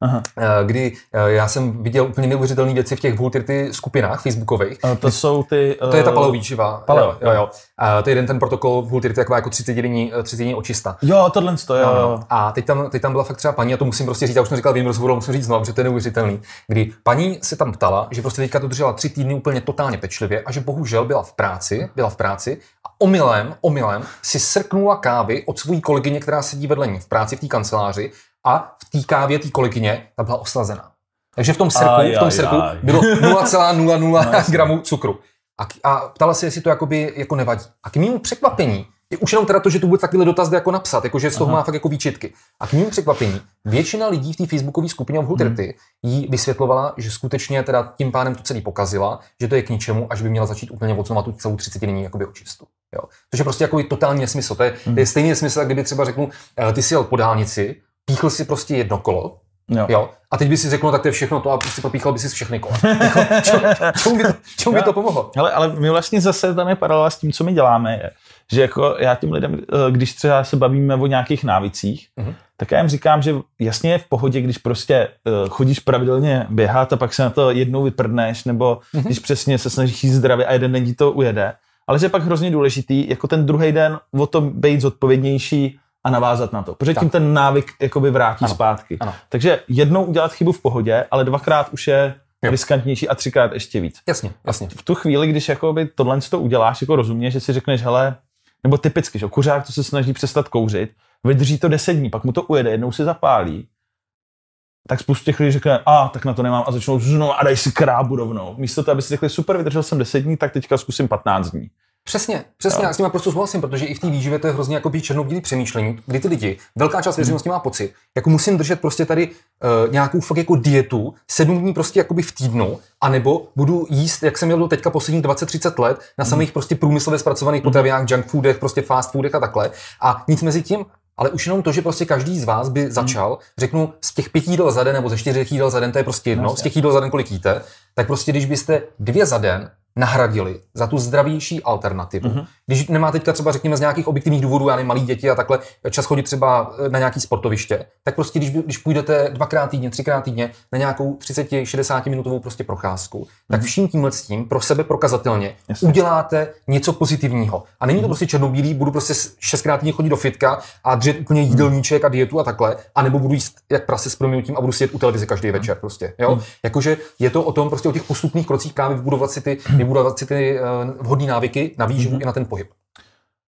Aha. Eh, kdy eh, já jsem viděl úplně neuvěřitelné věci v těch vultirty skupinách facebookových. A eh, to jsou ty... To je ta palovýživa. Palo. Jo, jo, jo. A to je jeden ten protokol vultirty, taková jako 30 dní, 30 dní očista. Jo, tohle to je. A teď tam, teď tam byla fakt třeba paní, a to musím prostě říct, já už jsem říkal v jiném rozhovoru, musím říct znovu, že to je neuvěřitelný, kdy paní se tam ptala, že prostě teďka to držela tři týdny úplně totálně pečlivě a že bohužel byla v práci, byla v práci a omylem, omylem si srknula kávy od své kolegyně, která sedí vedle ní v práci v té kanceláři a v té kávě té kolikyně ta byla oslazená. Takže v tom sirku, aj, v tom sirku aj, aj. bylo 0,00 [LAUGHS] no, gramů cukru. A, a ptala se, jestli to jakoby, jako nevadí. A k mému překvapení, je už jenom teda to, že tu vůbec takovýhle dotaz jde jako napsat, jako že z toho Aha. má fakt jako výčitky. A k mému překvapení, většina lidí v té facebookové skupině v Hutrty mhm. hmm. jí vysvětlovala, že skutečně teda tím pádem to celý pokazila, že to je k ničemu a že by měla začít úplně odsunovat tu celou třicetidenní jakoby očistu. Jo. Což je prostě jako totální smysl. To je, hmm. to je mhm. stejný smysl, kdyby třeba řeknu, eh, ty jsi jel po dálnici píchl si prostě jedno kolo, Jo. jo. A teď by si řekl, no, tak to je všechno to a prostě popíchal by si všechny kola. [LAUGHS] Jako, čemu, by to, by to pomohlo? Hele, ale my vlastně zase tam je paralela s tím, co my děláme, je, že jako já těm lidem, eh, když třeba se bavíme o nějakých návicích, mm-hmm. tak já jim říkám, že jasně je v pohodě, když prostě eh, chodíš pravidelně běhat a pak se na to jednou vyprdneš, nebo mm-hmm. když přesně se snažíš jít zdravě a jeden den ti to ujede, ale že je pak hrozně důležitý, jako ten druhý den o tom být zodpovědnější, a navázat na to. Protože tak. tím ten návyk jakoby vrátí ano. zpátky. Ano. Takže jednou udělat chybu v pohodě, ale dvakrát už je jo. riskantnější a třikrát ještě víc. Jasně, jasně. A v tu chvíli, když jakoby tohle to uděláš, jako rozumně, že si řekneš, hele, nebo typicky, že kuřák, to se snaží přestat kouřit, vydrží to 10 dní, pak mu to ujede, jednou se zapálí, tak spoustu těch lidí řekne, a tak na to nemám a začnou znovu a dej si krábu rovnou. Místo toho, aby si řekli, super, vydržel jsem 10 dní, tak teďka zkusím 15 dní. Přesně, přesně, já s tím naprosto souhlasím, protože i v té výživě to je hrozně jako černobílý přemýšlení, kdy ty lidi, velká část veřejnosti má pocit, jako musím držet prostě tady uh, nějakou fakt jako dietu, sedm dní prostě jakoby v týdnu, anebo budu jíst, jak jsem měl do teďka posledních 20-30 let, na mhm. samých prostě průmyslově zpracovaných mm. potravinách, junk foodech, prostě fast foodech a takhle. A nic mezi tím, ale už jenom to, že prostě každý z vás by mhm. začal, mm. řeknu, z těch pěti jídel za den nebo ze čtyř jídel za den, to je prostě jedno, no, z těch jídel za den, kolik jíte, tak prostě když byste dvě za den nahradili za tu zdravější alternativu. Mm-hmm. Když nemá teďka třeba, řekněme, z nějakých objektivních důvodů, já malí děti a takhle, čas chodit třeba e, na nějaký sportoviště, tak prostě když, když půjdete dvakrát týdně, třikrát týdně na nějakou 30-60 minutovou prostě procházku, mm-hmm. tak mhm. vším tímhle s tím pro sebe prokazatelně Jasně. uděláte něco pozitivního. A není to mm-hmm. prostě černobílý, budu prostě šestkrát týdně chodit do fitka a dřet úplně mhm. jídelníček a dietu a takhle, anebo budu jíst jak prase s tím a budu sedět u televize každý mhm. večer prostě. Jo? Mm-hmm. Jakože je to o tom prostě o těch postupných krocích právě vybudovat si ty, [CLEARS THROAT] vybudovat si ty eh, vhodné návyky na výživu mm-hmm. i na ten pohyb.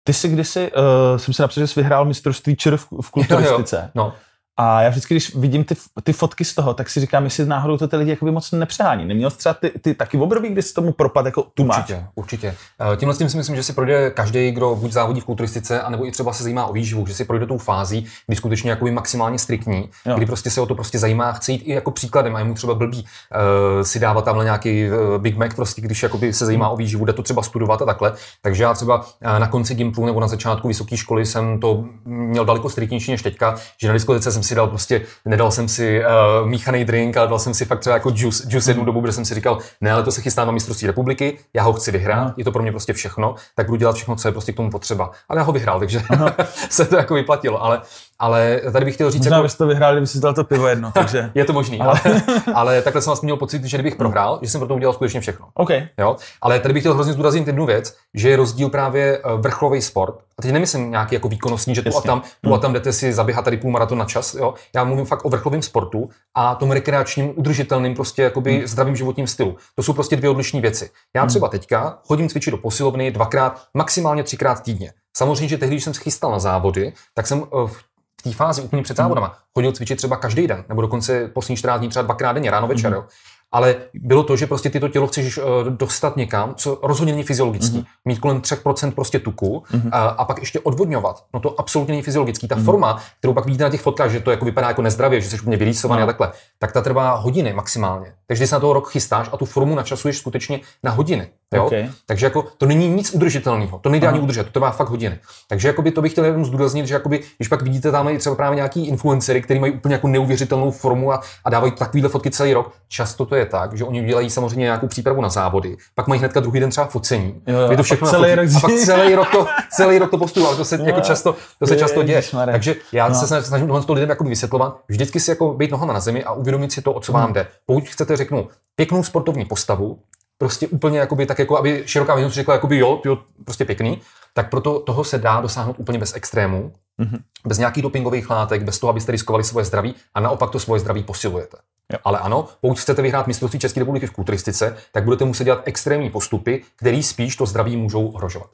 Ty jsi kdysi, uh, jsem si napsal, že jsi vyhrál mistrovství čer v, v kulturistice. Jo, jo. No. A já vždycky, když vidím ty, ty fotky z toho, tak si říkám, jestli náhodou to ty lidi jakoby moc nepřehání. Neměl jsi třeba ty, ty taky období, kdy se tomu propad jako tu máš? Určitě, určitě. Eh, tímhle tím si myslím, že si projde každý, kdo buď závodí v kulturistice, anebo i třeba se zajímá o výživu, že si projde tou fází, kdy skutečně jakoby maximálně striktní, jo. kdy prostě se o to prostě zajímá, chce jít i jako příkladem a je mu třeba blbý uh, si dávat tamhle nějaký eh, Big Mac, prostě když jakoby se zajímá o výživu, jde to třeba studovat a takhle. Takže já třeba na konci Gimplu nebo na začátku vysoké školy jsem to měl daleko striktnější než teďka, že na jsem si dal prostě, nedal jsem si uh, míchaný drink, ale dal jsem si fakt třeba jako juice, juice jednu hmm. dobu, kde jsem si říkal, ne, ale to se chystá na mistrovství republiky, já ho chci vyhrát, hmm. je to pro mě prostě všechno, tak budu dělat všechno, co je prostě k tomu potřeba. Ale já ho vyhrál, takže [LAUGHS] se to jako vyplatilo, ale ale tady bych chtěl říct... že jako... byste to vyhráli, kdyby si dal to pivo jedno, [LAUGHS] takže... je to možný, ale, [LAUGHS] ale takhle jsem vlastně měl pocit, že kdybych prohrál, že jsem pro to udělal skutečně všechno. Okay. Jo? Ale tady bych chtěl hrozně zdůraznit jednu věc, že je rozdíl právě eh, vrcholový sport. A teď nemyslím nějaký jako výkonnostní, že tu Jasně. a tam, tu a mhm. tam jdete si zaběhat tady půl maraton na čas. Jo? Já mluvím fakt o vrcholovém sportu a tom rekreačním, udržitelným, prostě jakoby hmm. zdravým životním stylu. To jsou prostě dvě odlišné věci. Já mhm. třeba teďka chodím cvičit do posilovny dvakrát, maximálně třikrát týdně. Samozřejmě, že tehdy, když jsem se chystal na závody, tak jsem eh, v té fázi úplně před závodama mm-hmm. chodil cvičit třeba každý den, nebo dokonce poslední 14 dní třeba dvakrát denně, ráno, mm-hmm. večer. Mm-hmm. Ale bylo to, že prostě tyto tělo chceš eh, dostat někam, co rozhodně není fyziologický. Mm-hmm. Mít kolem 3% prostě tuku mm-hmm. a, a pak ještě odvodňovat. No to absolutně není fyziologický. Ta mm-hmm. forma, kterou pak vidíte na těch fotkách, že to jako vypadá jako nezdravě, že jsi úplně vylísovaný no. a takhle, tak ta trvá hodiny maximálně. Takže když se na toho rok chystáš a tu formu načasuješ skutečně na hodiny. Jo? Okay. Takže jako to není nic udržitelného, to nejde ani udržet, to trvá fakt hodiny. Takže jakoby to bych chtěl jenom zdůraznit, že jakoby, když pak vidíte tam i třeba právě nějaký influencery, který mají úplně jako neuvěřitelnou formu a, a dávají takovýhle fotky celý rok, často to je tak, že oni udělají samozřejmě nějakou přípravu na závody, pak mají hnedka druhý den třeba focení. Jo, jo, to všechno a, celý rok, a pak celý rok to, [LAUGHS] celý rok to postuju, ale to se jo, jako často, to se často děje. Takže já no. se snažím tohle lidem jako vysvětlovat, vždycky si jako být nohama na zemi a uvědomit si to, o co vám hm. jde. Pokud chcete, řeknu, pěknou sportovní postavu, prostě úplně jakoby, tak jako, aby široká veřejnost řekla, jakoby jo, jo, prostě pěkný, tak proto toho se dá dosáhnout úplně bez extrémů, mm-hmm. bez nějakých dopingových látek, bez toho, abyste riskovali svoje zdraví a naopak to svoje zdraví posilujete. Jo. Ale ano, pokud chcete vyhrát mistrovství České republiky v kulturistice, tak budete muset dělat extrémní postupy, které spíš to zdraví můžou ohrožovat.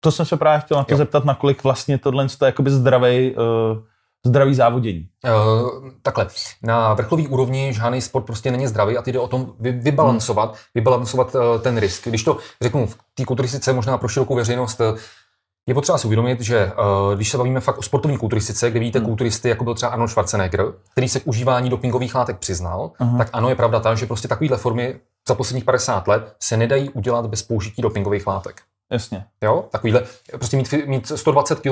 To jsem se právě chtěl na to jo. zeptat, nakolik vlastně tohle je jakoby zdravý uh eh, zdravý závodění? Uh, takhle, na vrcholový úrovni žádný sport prostě není zdravý a ty jde o tom vy, vybalancovat, hmm. vybalancovat uh, ten risk. Když to řeknu v té kulturistice možná pro širokou veřejnost, eh, je potřeba si uvědomit, že uh, když se bavíme fakt o sportovní kulturistice, kde vidíte hmm. kulturisty, jako byl třeba Arnold Schwarzenegger, který se k užívání dopingových látek přiznal, uh-huh. tak ano, je pravda ta, že prostě takovéhle formy za posledních 50 let se nedají udělat bez použití dopingových látek. Jasně. Jo, takovýhle, prostě mít, mít 120 kg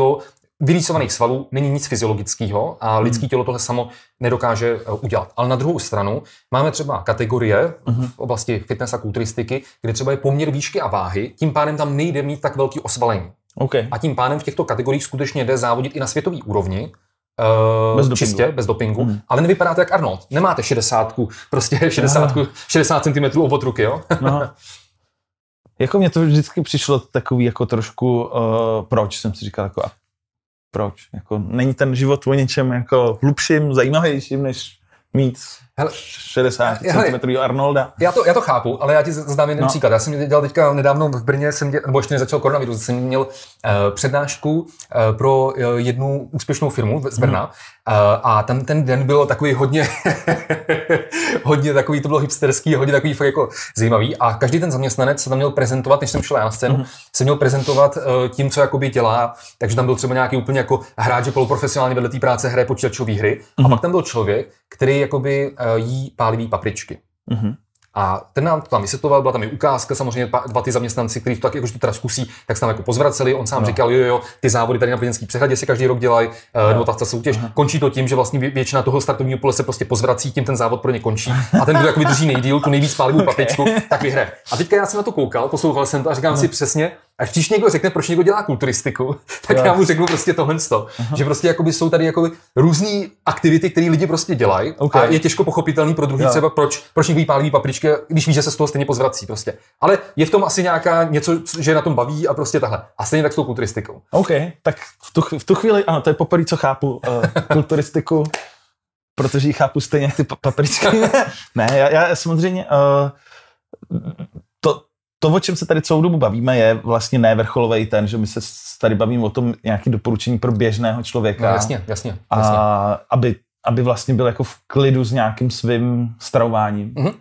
vyrýsovaných svalů není nic fyziologického a mhm. lidský tělo tohle samo nedokáže eh, udělat. Ale na druhou stranu máme třeba kategorie v mhm. oblasti fitness a kulturistiky, kde třeba je poměr výšky a váhy, tím pádem tam nejde mít tak velký osvalení. Okay. A tím pádem v těchto kategoriích skutečně jde závodit i na světové úrovni, Uh, bez čistě, bez dopingu, hmm. ale nevypadáte jak Arnold. Nemáte 60, prostě 60, Aha. 60 cm od ruky, jo? No. Jako mě to vždycky přišlo takový jako trošku, uh, proč jsem si říkal, jako a proč? Jako, není ten život o něčem jako hlubším, zajímavějším, než mít hele, 60 cm Arnolda. Já to, já to chápu, ale já ti znám jeden no. příklad. Já jsem dělal teďka nedávno v Brně, jsem dělal, nebo ještě než začal koronavirus, jsem měl uh, přednášku uh, pro uh, jednu úspěšnou firmu z Brna, hmm. Eh, a tam ten den byl takový hodně, [LAUGHS] hodně takový, to bylo hipsterský, hodně takový fakt jako zajímavý. A každý ten zaměstnanec se tam měl prezentovat, než jsem šel na scénu, mm-hmm. se měl prezentovat eh, tím, co jakoby dělá. Takže tam byl třeba nějaký úplně jako hráč, že poloprofesionálně vedle té práce hraje počítačové hry. Mm-hmm. A mhm. pak tam byl člověk, který jakoby eh, jí pálivý papričky. Mm-hmm. A ten nám to tam vysvětloval, byla tam i ukázka, samozřejmě dva ty zaměstnanci, kteří to tak jakože to teda zkusí, tak se tam jako pozvraceli. On sám no. říkal, jo, jo, ty závody tady na Brněnský přehradě se každý rok dělají, eh, no. nebo ta soutěž. Aha. Končí to tím, že vlastně většina toho startovního pole se prostě pozvrací, tím ten závod pro ně končí. A ten, kdo jako vydrží nejdíl, tu nejvíc pálivou [LAUGHS] okay. papičku, tak vyhraje. A teďka já jsem na to koukal, poslouchal jsem to a říkám no. si přesně, Až když někdo řekne, proč někdo dělá kulturistiku, [LAUGHS] tak yeah. já mu řeknu prostě tohle z že prostě jakoby jsou tady jakoby různé aktivity, které lidi prostě dělají okay. a je těžko pochopitelný pro druhý yeah. třeba, proč, proč někdo pálí papričky, když ví, že se z toho stejně pozvrací prostě. Ale je v tom asi nějaká něco, že na tom baví a prostě tahle. A stejně tak s tou kulturistikou. OK, tak v tu, v tu chvíli, ano, to je poprvé, co chápu uh, [LAUGHS] kulturistiku, protože ji chápu stejně ty papričky. [LAUGHS] ne, já, já samozřejmě uh, to, to, o čem se tady celou dobu bavíme, je vlastně nevrcholový ten, že my se tady bavíme o tom nějaký doporučení pro běžného člověka. No, jasně, jasně. jasně. A aby, aby vlastně byl jako v klidu s nějakým svým stravováním. Mm-hmm.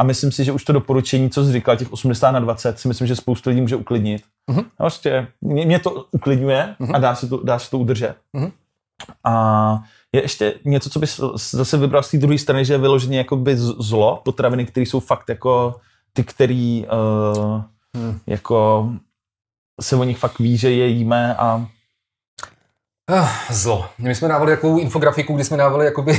A myslím si, že už to doporučení, co jsi říkal, těch 80 na 20, si myslím, že spoustu lidí může uklidnit. Mm-hmm. Vlastně, mě, mě to uklidňuje mm-hmm. a dá se to, dá se to udržet. Mm-hmm. A je ještě něco, co bys zase vybral z té druhé strany, že je vyloženě by zlo, potraviny, které jsou fakt jako ty, který uh, hmm. jako se o nich fakt ví, že je jíme a ah, Zlo. My jsme dávali takovou infografiku, kdy jsme dávali jakoby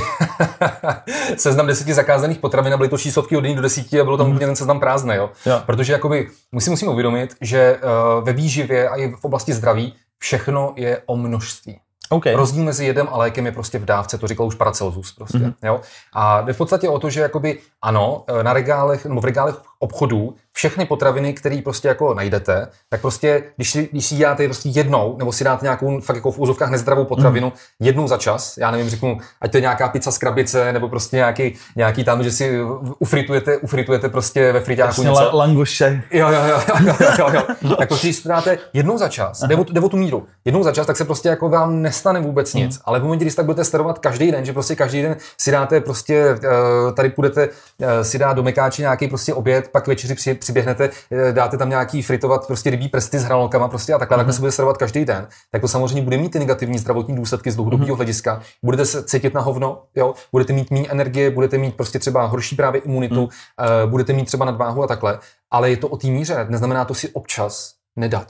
[LAUGHS] seznam deseti zakázaných potravin a byly to číslovky od 1 do 10 a bylo tam mhm. úplně mm. ten seznam prázdný. Jo? Yeah. Protože jakoby, my si musíme uvědomit, že eh, ve výživě a i v oblasti zdraví všechno je o množství. Okay. Rozdíl mezi jedem a lékem je prostě v dávce, to říkal už Paracelsus prostě. Mm-hmm. Jo? A jde v podstatě o to, že jakoby ano, na regálech, nebo v regálech obchodů všechny potraviny, které prostě jako najdete, tak prostě, když si, když si dáte prostě jednou, nebo si dáte nějakou fakt jako v úzovkách nezdravou mm. potravinu, mm. jednou za čas, já nevím, řeknu, ať to je nějaká pizza z krabice, nebo prostě nějaký, nějaký tam, že si ufritujete, ufritujete prostě ve friťáku prostě něco. La, Jo, jo, jo, jo, jo, jo, jo. [LAUGHS] tak prostě, když si dáte jednou za čas, nebo, nebo tu míru, jednou za čas, tak se prostě jako vám nestane vůbec mm. nic. Mm. Ale v momentě, když tak budete starovat každý den, že prostě každý den si dáte prostě, eh, tady půjdete eh, si dát do mekáče nějaký prostě oběd, pak večeři přijde přiběhnete, eh, dáte tam nějaký fritovat prostě rybí prsty s hranolkama prostě a takhle, mm-hmm. takhle se bude servovat každý den, tak to samozřejmě bude mít ty negativní zdravotní důsledky z dlouhodobého mm-hmm. hlediska. Budete se cítit na hovno, jo? budete mít méně energie, budete mít prostě třeba horší právě imunitu, mm. uh, budete mít třeba nadváhu a takhle. Ale je to o té míře, neznamená to si občas nedat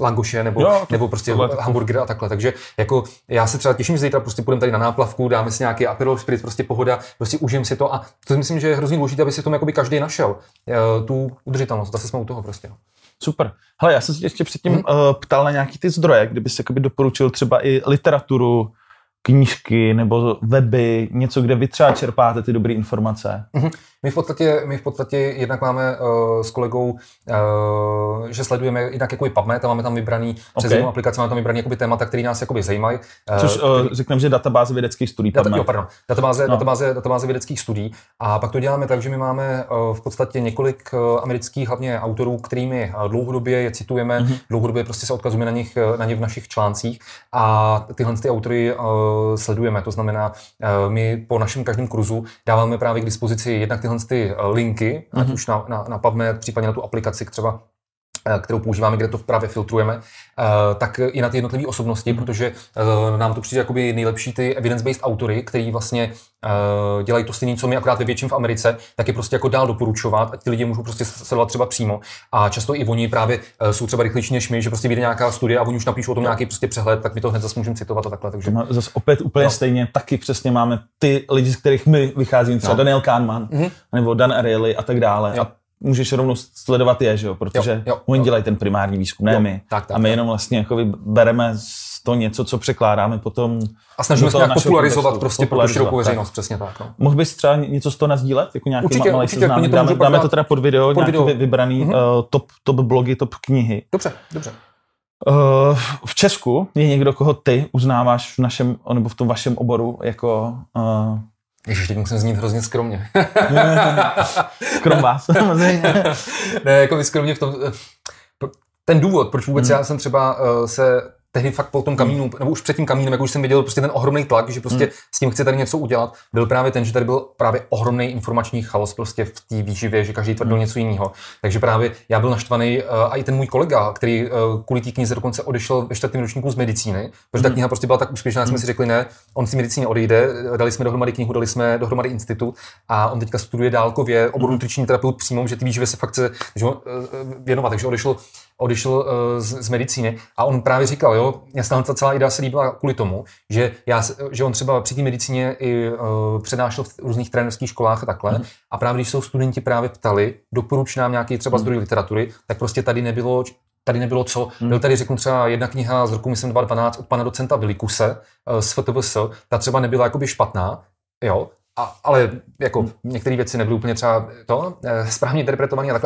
langoše nebo, jo, nebo prostě tohle. hamburger a takhle. Takže jako já se třeba těším, že zítra prostě půjdeme tady na náplavku, dáme si nějaký Aperol Spritz, prostě pohoda, prostě užijem si to a to si myslím, že je hrozně důležité, aby si v tom jakoby každý našel eh, tu udržitelnost. Zase jsme u toho prostě. No. Super. Hele, já jsem se ještě předtím hmm. ptal na nějaký ty zdroje, kdyby se doporučil třeba i literaturu, knížky nebo weby, něco, kde vy třeba čerpáte ty dobré informace? Mm-hmm. My v podstatě, my v podstatě jednak máme uh, s kolegou, uh, že sledujeme jednak jakoby PubMed a máme tam vybraný, okay. přes jednu aplikaci máme tam vybraný jakoby témata, které nás jakoby zajímají. Uh, Což uh, který... řekneme, že databáze vědeckých studií. Data, jo, pardon. Databáze, no. databáze, databáze vědeckých studií. A pak to děláme tak, že my máme uh, v podstatě několik uh, amerických hlavně autorů, kterými uh, dlouhodobě je citujeme, mm-hmm. dlouhodobě prostě se odkazujeme na, nich, na ně v našich článcích. A tyhle ty autory uh, sledujeme. To znamená, eh, my po našem každém kruzu dáváme právě k dispozici jednak tyhle ty eh, linky, mm-hmm. ať mhm. už na, na, na PubMed, případně na tu aplikaci třeba Eh, kterou používáme, kde to právě filtrujeme, eh, tak i na ty jednotlivé osobnosti, protože eh, nám to přijde jakoby nejlepší ty evidence-based autory, který vlastně dělají to stejné, co my, akorát ve větším v Americe, tak je prostě jako dál doporučovat, a ty lidi můžou prostě sledovat třeba přímo. A často i oni právě jsou třeba rychlejší než my, že prostě vyjde nějaká studie a oni už napíšou o tom nějaký prostě přehled, tak my to hned zase můžeme citovat a takhle. Takže... zase opět úplně no. stejně, taky přesně máme ty lidi, z kterých my vycházíme, třeba no. Daniel Kahneman, mm-hmm. nebo Dan Ariely a tak dále. Jo. A můžeš rovnou sledovat je, že jo? protože jo, jo, oni jo. dělají ten primární výzkum, ne jo, my. Tak, tak, a my jenom vlastně jako bereme to něco, co překládáme potom. A snažíme se nějak popularizovat kontextu, prostě popularizovat, pro širokou veřejnost, tak. přesně tak. No. Mohl bys třeba něco z toho nazdílet? Jako nějaký určitě, malý určitě, seznám? Jako dáme, dáme to teda pod video, pod video. nějaký vybraný mm-hmm. uh, top, top blogy, top knihy. Dobře, dobře. Uh, v Česku je někdo, koho ty uznáváš v našem, nebo v tom vašem oboru jako uh, Ježiš, teď musím znít hrozně skromně. Skrom [LAUGHS] vás. [LAUGHS] ne, jako by skromně v tom... Eh, ten důvod, proč vůbec hmm. já jsem třeba eh, se tehdy fakt po tom kamínu, hmm. nebo už před tím kamínem, jak už jsem viděl, prostě ten ohromný tlak, že prostě hmm. s tím chci tady něco udělat, byl právě ten, že tady byl právě ohromný informační chaos prostě v té výživě, že každý tvrdil hmm. něco jiného. Takže právě já byl naštvaný eh, a i ten můj kolega, který eh, kvůli té knize dokonce odešel ve čtvrtém ročníku z medicíny, protože ta hmm. kniha prostě byla tak úspěšná, hmm. jsme si řekli ne, on si medicíny odejde, dali jsme dohromady knihu, dali jsme dohromady institut a on teďka studuje dálkově obor hmm. nutriční terapeut přímo, že ty výživě se fakt chce že, eh, věnovat, takže odešel odešel eh, z, z medicíny a on právě říkal, jo, se ta celá idea se líbila kvůli tomu, že, já, že on třeba při té medicíně i uh, přednášel v různých trénerských školách a takhle. Mm. A právě když jsou studenti právě ptali, doporuč nám nějaký třeba mhm. zdroj mm. literatury, tak prostě tady nebylo tady nebylo co. Hmm. Byl tady, řeknu, třeba jedna kniha z roku, myslím, 2012 od pana docenta Vilikuse eh, z FTVS, ta třeba nebyla jakoby špatná, jo, a, ale jako hmm. některé věci nebyly úplně třeba to eh, správně interpretované ale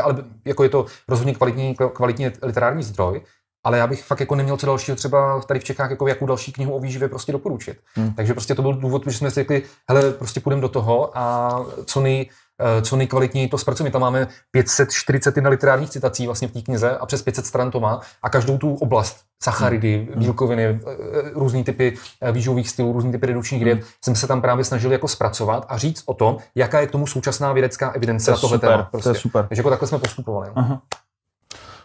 jako je to rozhodně kvalitní, kvalitní literární zdroj, ale já bych fakt jako neměl co dalšího třeba tady v Čechách, jako jakou další knihu o výživě prostě doporučit. Hmm. Takže prostě to byl důvod, že jsme si řekli, hele, prostě půjdeme do toho a co nej, Eh, co nejkvalitněji to zpracují. My tam máme 541 literárních citací vlastně v té knize a přes 500 stran to má a každou tu oblast sacharidy, bílkoviny, hmm. eh, eh, různý typy výživových stylů, různý typy redučních diet, hmm. jsem se tam právě snažil jako zpracovat a říct o tom, jaká je k tomu současná vědecká evidence to na tohle super, téma. Prostě. To je prostě. super. Takže jako takhle jsme postupovali. No. Aha.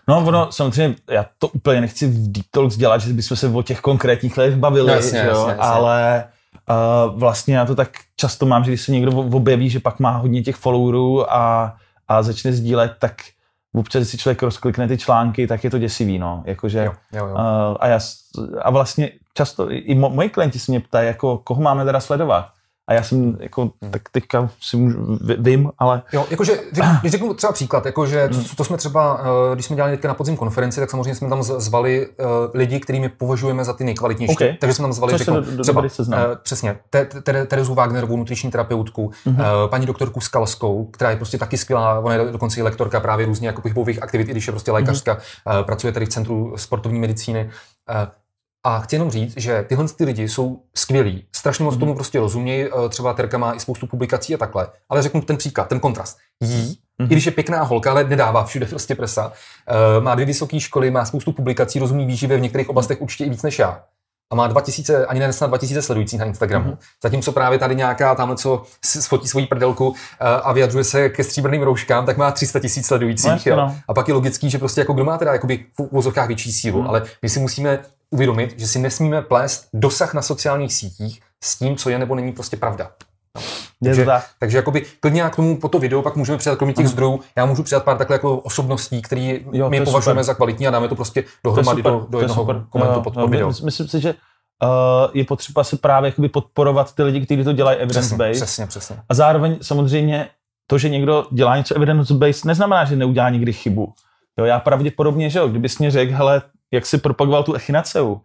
No, ono, samozřejmě, já to úplně nechci v Deep Talks dělat, že bychom se o těch konkrétních letech bavili, no, jasně, jo, jasně, jasně. ale Uh, vlastně já to tak často mám, že když se někdo objeví, že pak má hodně těch followerů a, a začne sdílet, tak občas, když si člověk rozklikne ty články, tak je to děsivý, no. Jakože, jo, jo, jo. A, já, a vlastně často i mo, moji klienti se mě ptají, jako koho máme teda sledovat. A já jsem, jako, hmm. tak teďka si můžu, vím, ale... Jo, jakože, ah. když řeknu třeba příklad, jakože, to, to hmm. jsme třeba, eh, když jsme dělali teďka na podzim konferenci, tak samozřejmě jsme tam zvali eh, lidi, kterými považujeme za ty nejkvalitnější. Okay. Takže jsme tam zvali, řeknu, do, do, třeba, přesně, Terezu Wagnerovou, nutriční terapeutku, mm paní doktorku Skalskou, která je prostě taky skvělá, ona je dokonce i lektorka právě různě jako pohybových aktivit, i když je prostě lékařka, mhm. pracuje tady v Centru sportovní medicíny. A chci jenom říct, že tyhle ty lidi jsou skvělí, strašně moc mm. tomu prostě rozumějí, eh, třeba Terka má i spoustu publikací a takhle, ale řeknu ten příklad, ten kontrast. Jí, mm. i mhm. když je pěkná holka, ale nedává všude prostě presa. Eh, má dvě vysoké školy, má spoustu publikací, rozumí výživě v některých oblastech určitě i víc než já a má 2000, ani ne snad 2000 sledujících na Instagramu. Mm-hmm. Zatímco právě tady nějaká tamhle, co sfotí svoji prdelku eh, a vyjadřuje se ke stříbrným rouškám, tak má 300 tisíc sledujících. No, no, A pak je logický, že prostě jako kdo má teda jakoby v úvozovkách větší sílu, mm. ale my si musíme uvědomit, že si nesmíme plést dosah na sociálních sítích s tím, co je nebo není prostě pravda. No. Takže, to tak. takže jakoby, klidně k tomu po to video pak můžeme přidat kromě těch mhm. zdrojů, já můžu přidat pár takhle jako osobností, které my považujeme super. za kvalitní a dáme to prostě dohromady to do, do jednoho super. komentu jo, no, pod, no, pod jo, video. Myslím si, že Uh, je potřeba si právě jakoby podporovat ty lidi, kteří to dělají evidence-based. Přesně, přesně, přesně. A zároveň samozřejmě to, že někdo dělá něco evidence-based, neznamená, že neudělá nikdy chybu. Jo, já pravděpodobně, že jo, kdybys mě řekl, hele, jak jsi propagoval tu echinaceu,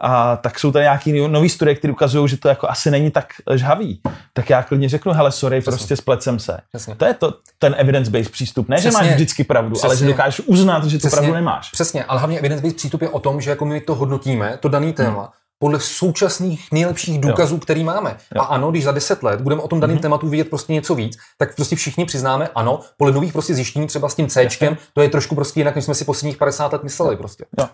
a tak jsou tady nějaký no, nový studie, které ukazují, že to jako asi není tak žhavý. Tak já klidně řeknu, hele, sorry, Přesně. prostě splecem se. Přesně. To je to, ten evidence-based přístup. Ne, Přesně. že máš vždycky pravdu, Přesně. ale že dokážeš uznat, že tu Přesně. pravdu nemáš. Přesně, ale hlavně evidence-based přístup je o tom, že jako my to hodnotíme, to daný hmm. téma, hmm podle současných nejlepších důkazů, jo. který máme. Jo. A ano, když za deset let budeme o tom daném mm-hmm. tématu vidět prostě něco víc, tak prostě všichni přiznáme, ano, podle nových prostě zjištění třeba s tím C, to je trošku prostě jinak, než jsme si posledních 50 let mysleli prostě. Jo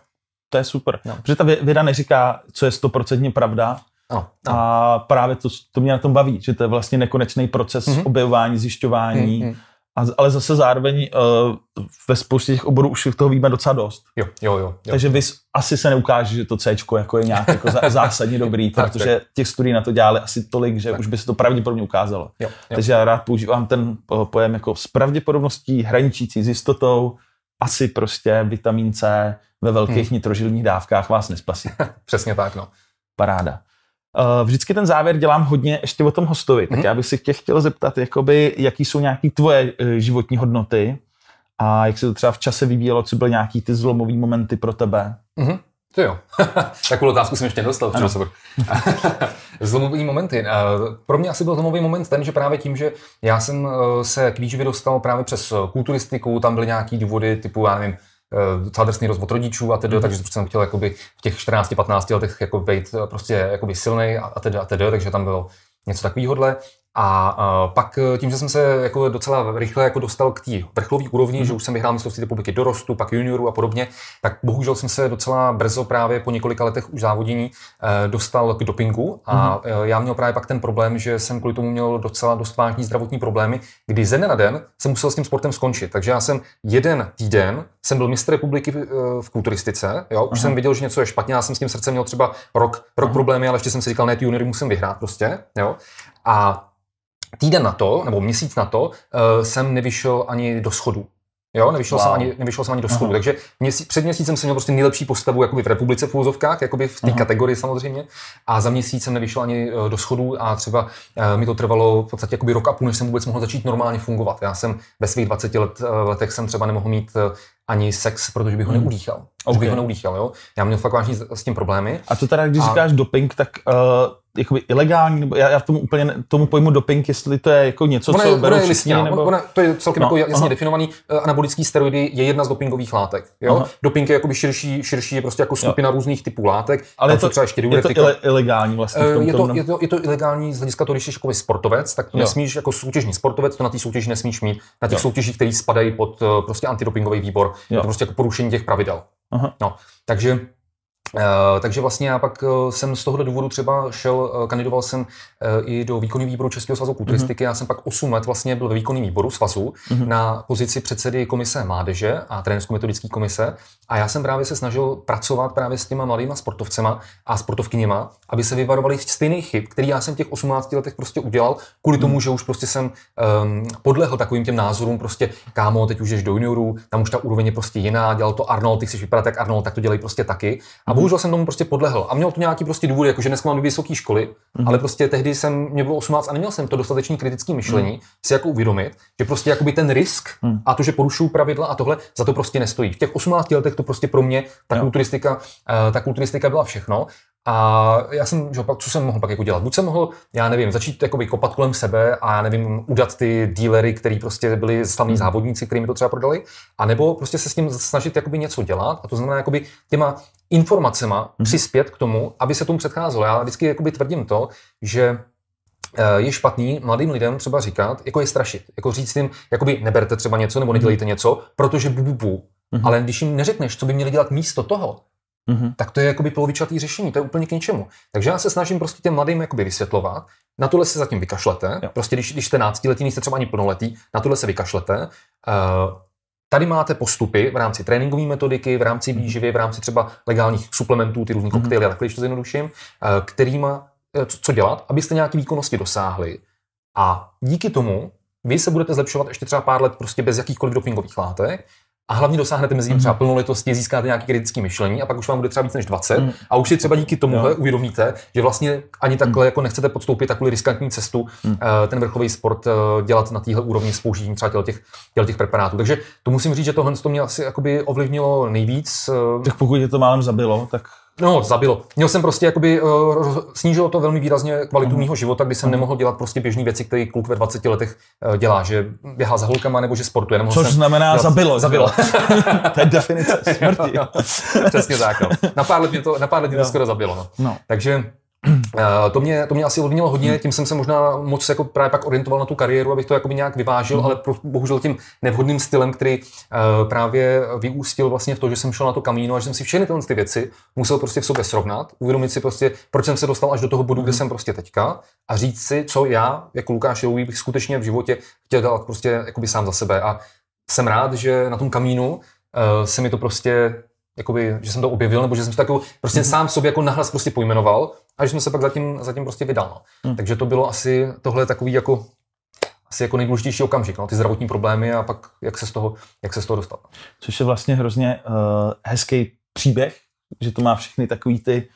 to je super. No. Protože ta věda neříká, co je stoprocentně pravda, No, no. A právě to, to mě na tom baví, že to je vlastně nekonečný proces mm-hmm. objevování, zjišťování, mm-hmm. a, ale zase zároveň uh, ve spoustě těch oborů už toho víme docela dost. Jo, jo, jo. jo. Takže vy asi se neukáže, že to C jako je nějak jako [LAUGHS] zásadně dobrý, tak, protože tak. těch studií na to dělali asi tolik, že tak. už by se to pravděpodobně ukázalo. Jo, jo. Takže já rád používám ten eh, pojem jako s pravděpodobností, hraničící s jistotou, asi prostě vitamin C ve velkých hmm. nitrožilních dávkách vás nespasí. [LAUGHS] Přesně tak, no. Paráda. Eh, vždycky ten závěr dělám hodně ještě o tom hostovi, tak hmm. já bych si tě chtěl zeptat, jakoby, jaký jsou nějaké tvoje eh, životní hodnoty a jak se to třeba v čase vyvíjelo, co byly nějaký ty zlomové momenty pro tebe. Hmm. To jo. [LAUGHS] Takovou otázku jsem ještě nedostal. [LAUGHS] Zlomový momenty. Pro mě asi byl zlomový moment ten, že právě tím, že já jsem eh, se k výživě dostal právě přes eh, kulturistiku, tam byly nějaký důvody typu, já nevím, eh, docela drsný rozvod rodičů a tedy, mm. takže jsem chtěl jakoby v těch 14-15 letech jako být prostě jakoby silnej a tedy, a tedy, takže tam bylo něco takového. A uh, pak e, tím, že jsem se jako docela rychle jako dostal k té vrcholové úrovni, mm. že mhm. už jsem vyhrál mistrovství republiky dorostu, pak juniorů a podobně, tak bohužel jsem se docela brzo právě po několika letech už závodění uh, dostal k dopingu a mm. uh, já měl právě pak ten problém, že jsem kvůli tomu měl docela dost vážní zdravotní problémy, kdy ze dne na den jsem musel s tím sportem skončit. Takže já jsem jeden týden jsem byl mistr republiky v, v kulturistice, jo, už mm. jsem viděl, že něco je špatně, já jsem s tím srdcem měl třeba rok, rok mm. problémy, ale ještě jsem si říkal, ne, ty juniory musím vyhrát prostě, jo. A týden na to, nebo měsíc na to, uh, jsem nevyšel ani do schodu. Jo, nevyšel, wow. jsem ani, nevyšel jsem ani do schodu. Takže měsíc, před měsícem jsem měl prostě nejlepší postavu jakoby v republice v úzovkách, jakoby v té kategorii samozřejmě. A za měsíc jsem nevyšel ani eh, do schodu a třeba eh, mi to trvalo v podstatě jakoby rok a půl, než jsem vůbec mohl začít normálně fungovat. Já jsem ve svých 20 let, letech jsem třeba nemohl mít ani sex, protože bych ho hmm. neudýchal. Okay. bych ho neudýchal, jo. Já měl fakt vážně s tím problémy. A to teda, když a... říkáš doping, tak uh jakoby ilegální, nebo já, já tomu úplně tomu pojmu doping, jestli to je jako něco, ona je, co berou je listina, nebo... ona, to je celkem no, jako jasně aha. definovaný. Eh, anabolický steroidy je jedna z dopingových látek. Jo? Aha. Doping je jakoby širší, širší je prostě jako skupina jo. různých typů látek. Ale je to, třeba ještě je to ile, ilegální vlastně v eh, tom, je, to, tom, je, to, je to ilegální z hlediska toho, když jsi jako sportovec, tak to jo. nesmíš jako soutěžní sportovec, to na té soutěži nesmíš mít. Na těch jo. soutěžích, které spadají pod eh, prostě antidopingový výbor, jo. je to prostě jako porušení těch pravidel. Aha. No, takže Eh, takže vlastně já pak eh, jsem z tohohle důvodu třeba šel, eh, kandidoval jsem i do výkonný výboru Českého svazu kulturistiky. Mm-hmm. Já jsem pak 8 let vlastně byl ve výkonný výboru svazu mm-hmm. na pozici předsedy komise mládeže a trénersko metodické komise. A já jsem právě se snažil pracovat právě s těma mladýma sportovcema a sportovkyněma, aby se vyvarovali stejných chyb, který já jsem těch 18 letech prostě udělal, kvůli mm-hmm. že už prostě jsem um, podlehl takovým těm názorům, prostě kámo, teď už jdeš do juniorů, tam už ta úroveň je prostě jiná, dělal to Arnold, ty chceš vypadat jak Arnold, tak to dělej prostě taky. A bohužel jsem tomu prostě podlehl. A měl to nějaký prostě důvod, jakože dneska mám vysoké školy, mm. ale prostě tehdy jsem, mě bylo 18 a neměl jsem to dostatečný kritický myšlení mm. si jako uvědomit, že prostě jakoby ten risk mm. a to, že porušuju pravidla a tohle, za to prostě nestojí. V těch 18 letech to prostě pro mě ta jo. kulturistika, eh, ta kulturistika byla všechno. A já jsem, že opak, co jsem mohl pak jako dělat? Buď jsem mohl, já nevím, začít jakoby kopat kolem sebe a já nevím, udat ty dílery, který prostě byli slavní hmm. závodníci, kteří mi to třeba prodali, anebo prostě se s ním snažit jakoby něco dělat a to znamená jakoby těma informacema mm přispět k tomu, aby se tomu předcházelo. Já vždycky jakoby tvrdím to, že eh, je špatný mladým lidem třeba říkat, jako je strašit, jako říct jim, jakoby neberte třeba něco nebo nedělejte hmm. něco, protože bu, bu, bu. Mm-hmm. Ale když jim neřekneš, co by měli dělat místo toho, mm-hmm. tak to je jakoby polovičatý řešení, to je úplně k ničemu. Takže já se snažím prostě těm mladým jakoby vysvětlovat, na tohle se zatím vykašlete, jo. prostě když, když jste letý, nejste třeba ani plnoletý, na tohle se vykašlete. Uh, tady máte postupy v rámci tréninkové metodiky, v rámci mhm. výživy, v rámci třeba legálních suplementů, ty různý mhm. koktejly, mm-hmm. takhle, když to zjednoduším, uh, eh, kterýma, eh, co, co dělat, abyste nějaké výkonnosti dosáhli. A díky tomu vy se budete zlepšovat ještě třeba pár let prostě bez jakýchkoliv dopingových látek a hlavně dosáhnete mezi tím třeba mhm. plnoletosti, získáte nějaké kritické myšlení a pak už vám bude třeba víc než 20 mm. a už si třeba díky tomu no. uvědomíte, že vlastně ani takhle mm. jako nechcete podstoupit takovou riskantní cestu mm. ten vrcholový sport eh, dělat na téhle úrovni s použitím třeba těch, těch preparátů. Takže to musím říct, že tohle to mě asi ovlivnilo nejvíc. Eh, tak pokud je to málem zabilo, tak No, zabilo. Měl jsem prostě, jakoby, uh, snížilo to velmi výrazně kvalitu mm. mýho života, kdy jsem mm. nemohl dělat prostě běžné věci, které kluk ve 20 letech uh, dělá, že běhá za holkama nebo že sportuje. Nemohl Což jsem znamená dělat... zabilo. Zabilo. [LAUGHS] to je definice smrti. [LAUGHS] Přesně tak. No. Na pár let mě to, na pár let mě to skoro zabilo. No. No. Takže [CLEARS THROAT] Eh, to mě, to mě asi ovlivnilo hodně, hmm. tím jsem se možná moc jako právě pak orientoval na tu kariéru, abych to jako nějak vyvážil, mm. ale pro, bohužel tím nevhodným stylem, který uh, právě vyústil vlastně v to, že jsem šel na to kamíno a že jsem si všechny tyhle ty věci musel prostě v sobě srovnat, uvědomit si prostě, proč jsem se dostal až do toho bodu, mm. kde hmm. jsem prostě teďka a říct si, co já, jako Lukáš Roují, bych skutečně v životě chtěl dělat prostě sám za sebe a jsem rád, že na tom kamínu uh, se mi to prostě jakoby, že jsem to objevil, nebo že jsem to takový prostě mm sám sobě jako nahlas prostě pojmenoval a že jsem se pak zatím, zatím prostě vydal. No. Mm. Takže to bylo asi tohle takový jako asi jako nejdůležitější okamžik, no, ty zdravotní problémy a pak jak se z toho, jak se z toho dostat. Což je vlastně hrozně uh, hezký příběh, že to má všechny takový ty,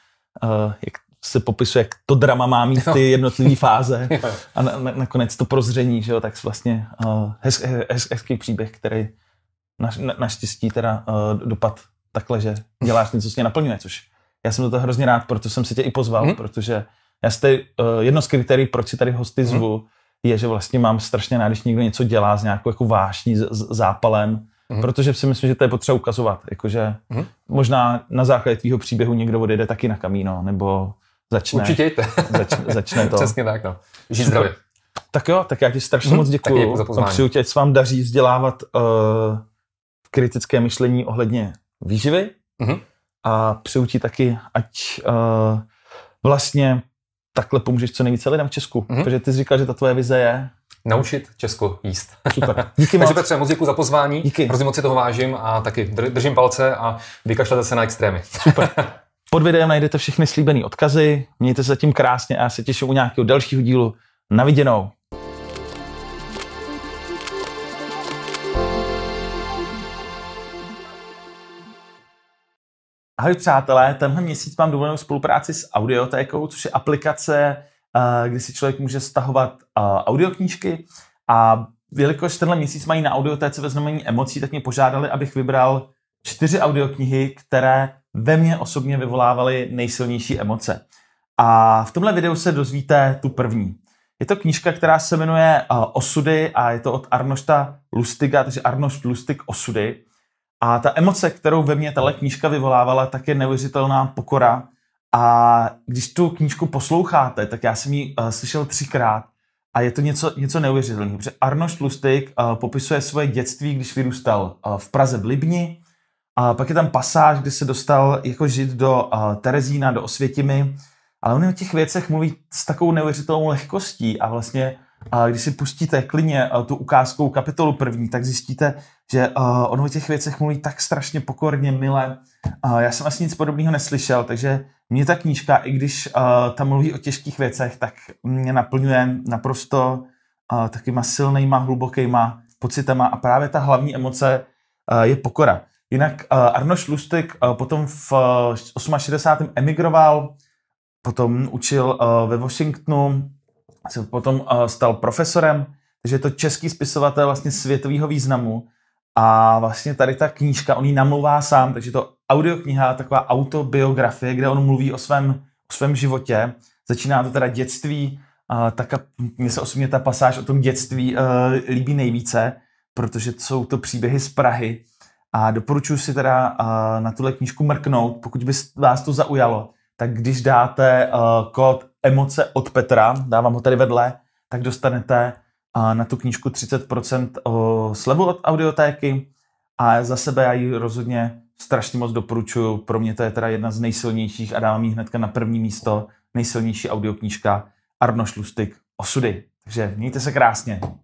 uh, jak se popisuje, jak to drama má mít ty jednotlivé fáze [LAUGHS] a na, na, nakonec to prozření, že jo, tak vlastně uh, hez, hez, hez, hezký příběh, který na, na, naštěstí teda uh, dopad takhle, že děláš něco, co tě naplňuje, což já jsem do toho hrozně rád, proto jsem se tě i pozval, hmm. protože já jste, uh, jedno z kritérií, proč si tady hosty mhm. zvu, hmm. je, že vlastně mám strašně rád, když někdo něco dělá s nějakou jako vášní, z, z, zápalem, hmm. protože si myslím, že to je potřeba ukazovat. Jakože hmm. možná na základě tvýho příběhu někdo odejde taky na kamíno, nebo začne, Určitě začne, začne to. [LAUGHS] Přesně tak, no. Žít zdravě. Tak jo, tak já ti strašně hmm. moc děkuju. Taky za pozvání. A přeju tě, se vám daří vzdělávat uh, kritické myšlení ohledně výživy mm-hmm. a přeju ti taky, ať uh, vlastně takhle pomůžeš co nejvíce lidem v Česku, mm-hmm. protože ty jsi říkal, že ta tvoje vize je naučit Česko jíst. Super. [LAUGHS] Díky moc. Takže Petře, moc děkuji za pozvání. Díky. Hrozně moc si toho vážím a taky držím palce a vykašlete se na extrémy. Super. [LAUGHS] Pod videem najdete všechny slíbené odkazy. Mějte se zatím krásně a já se těším u nějakého dalšího dílu. Na viděnou. Ahoj přátelé, tenhle měsíc mám dovolenou spolupráci s Audiotékou, což je aplikace, eh, kde si člověk může stahovat eh, audioknížky a jelikož tenhle měsíc mají na Audiotéce ve znamení emocí, tak mě požádali, abych vybral čtyři audioknihy, které ve mně osobně vyvolávaly nejsilnější emoce. A v tomhle videu se dozvíte tu první. Je to knížka, která se jmenuje eh, Osudy a je to od Arnošta Lustiga, takže Arnošt Lustig Osudy. A ta emoce, kterou ve mně tahle knížka vyvolávala, tak je neuvěřitelná pokora. A když tu knížku posloucháte, tak já jsem ji uh, slyšel třikrát a je to něco, něco neuvěřitelného, protože Arnoš Lustig uh, popisuje svoje dětství, když vyrůstal uh, v Praze v Libni. A pak je tam pasáž, kde se dostal jako žid do uh, Terezína, do Osvětimi. Ale on o těch věcech mluví s takovou neuvěřitelnou lehkostí a vlastně a když si pustíte klidně eh, tu ukázkou kapitolu první, tak zjistíte, že eh, on o těch věcech mluví tak strašně pokorně, milé. Já jsem asi nic podobného neslyšel, takže mě ta knížka, i když eh, tam mluví o těžkých věcech, tak mě naplňuje naprosto takýma silnýma, hlubokýma pocitama a právě ta hlavní emoce je pokora. Jinak Arno Šlustek potom v 68. emigroval, potom učil ve Washingtonu, se potom eh, stal profesorem, takže je to český spisovatel vlastně světového významu a vlastně tady ta knížka, on ji namluvá sám, takže to audiokniha, taková autobiografie, kde on mluví o svém, o svém životě. Začíná to teda dětství, uh, tak mně se osobně ta pasáž o tom dětství uh, líbí nejvíce, protože jsou to příběhy z Prahy a doporučuji si teda uh, na tuhle knížku mrknout, pokud by vás to zaujalo, tak když dáte uh, kód Emoce od Petra, dávám ho tady vedle, tak dostanete na tu knížku 30% slevu od audiotéky a za sebe já ji rozhodně strašně moc doporučuju. Pro mě to je teda jedna z nejsilnějších a dávám ji hnedka na první místo. Nejsilnější audioknížka Arno Šlustik Osudy. Takže mějte se krásně.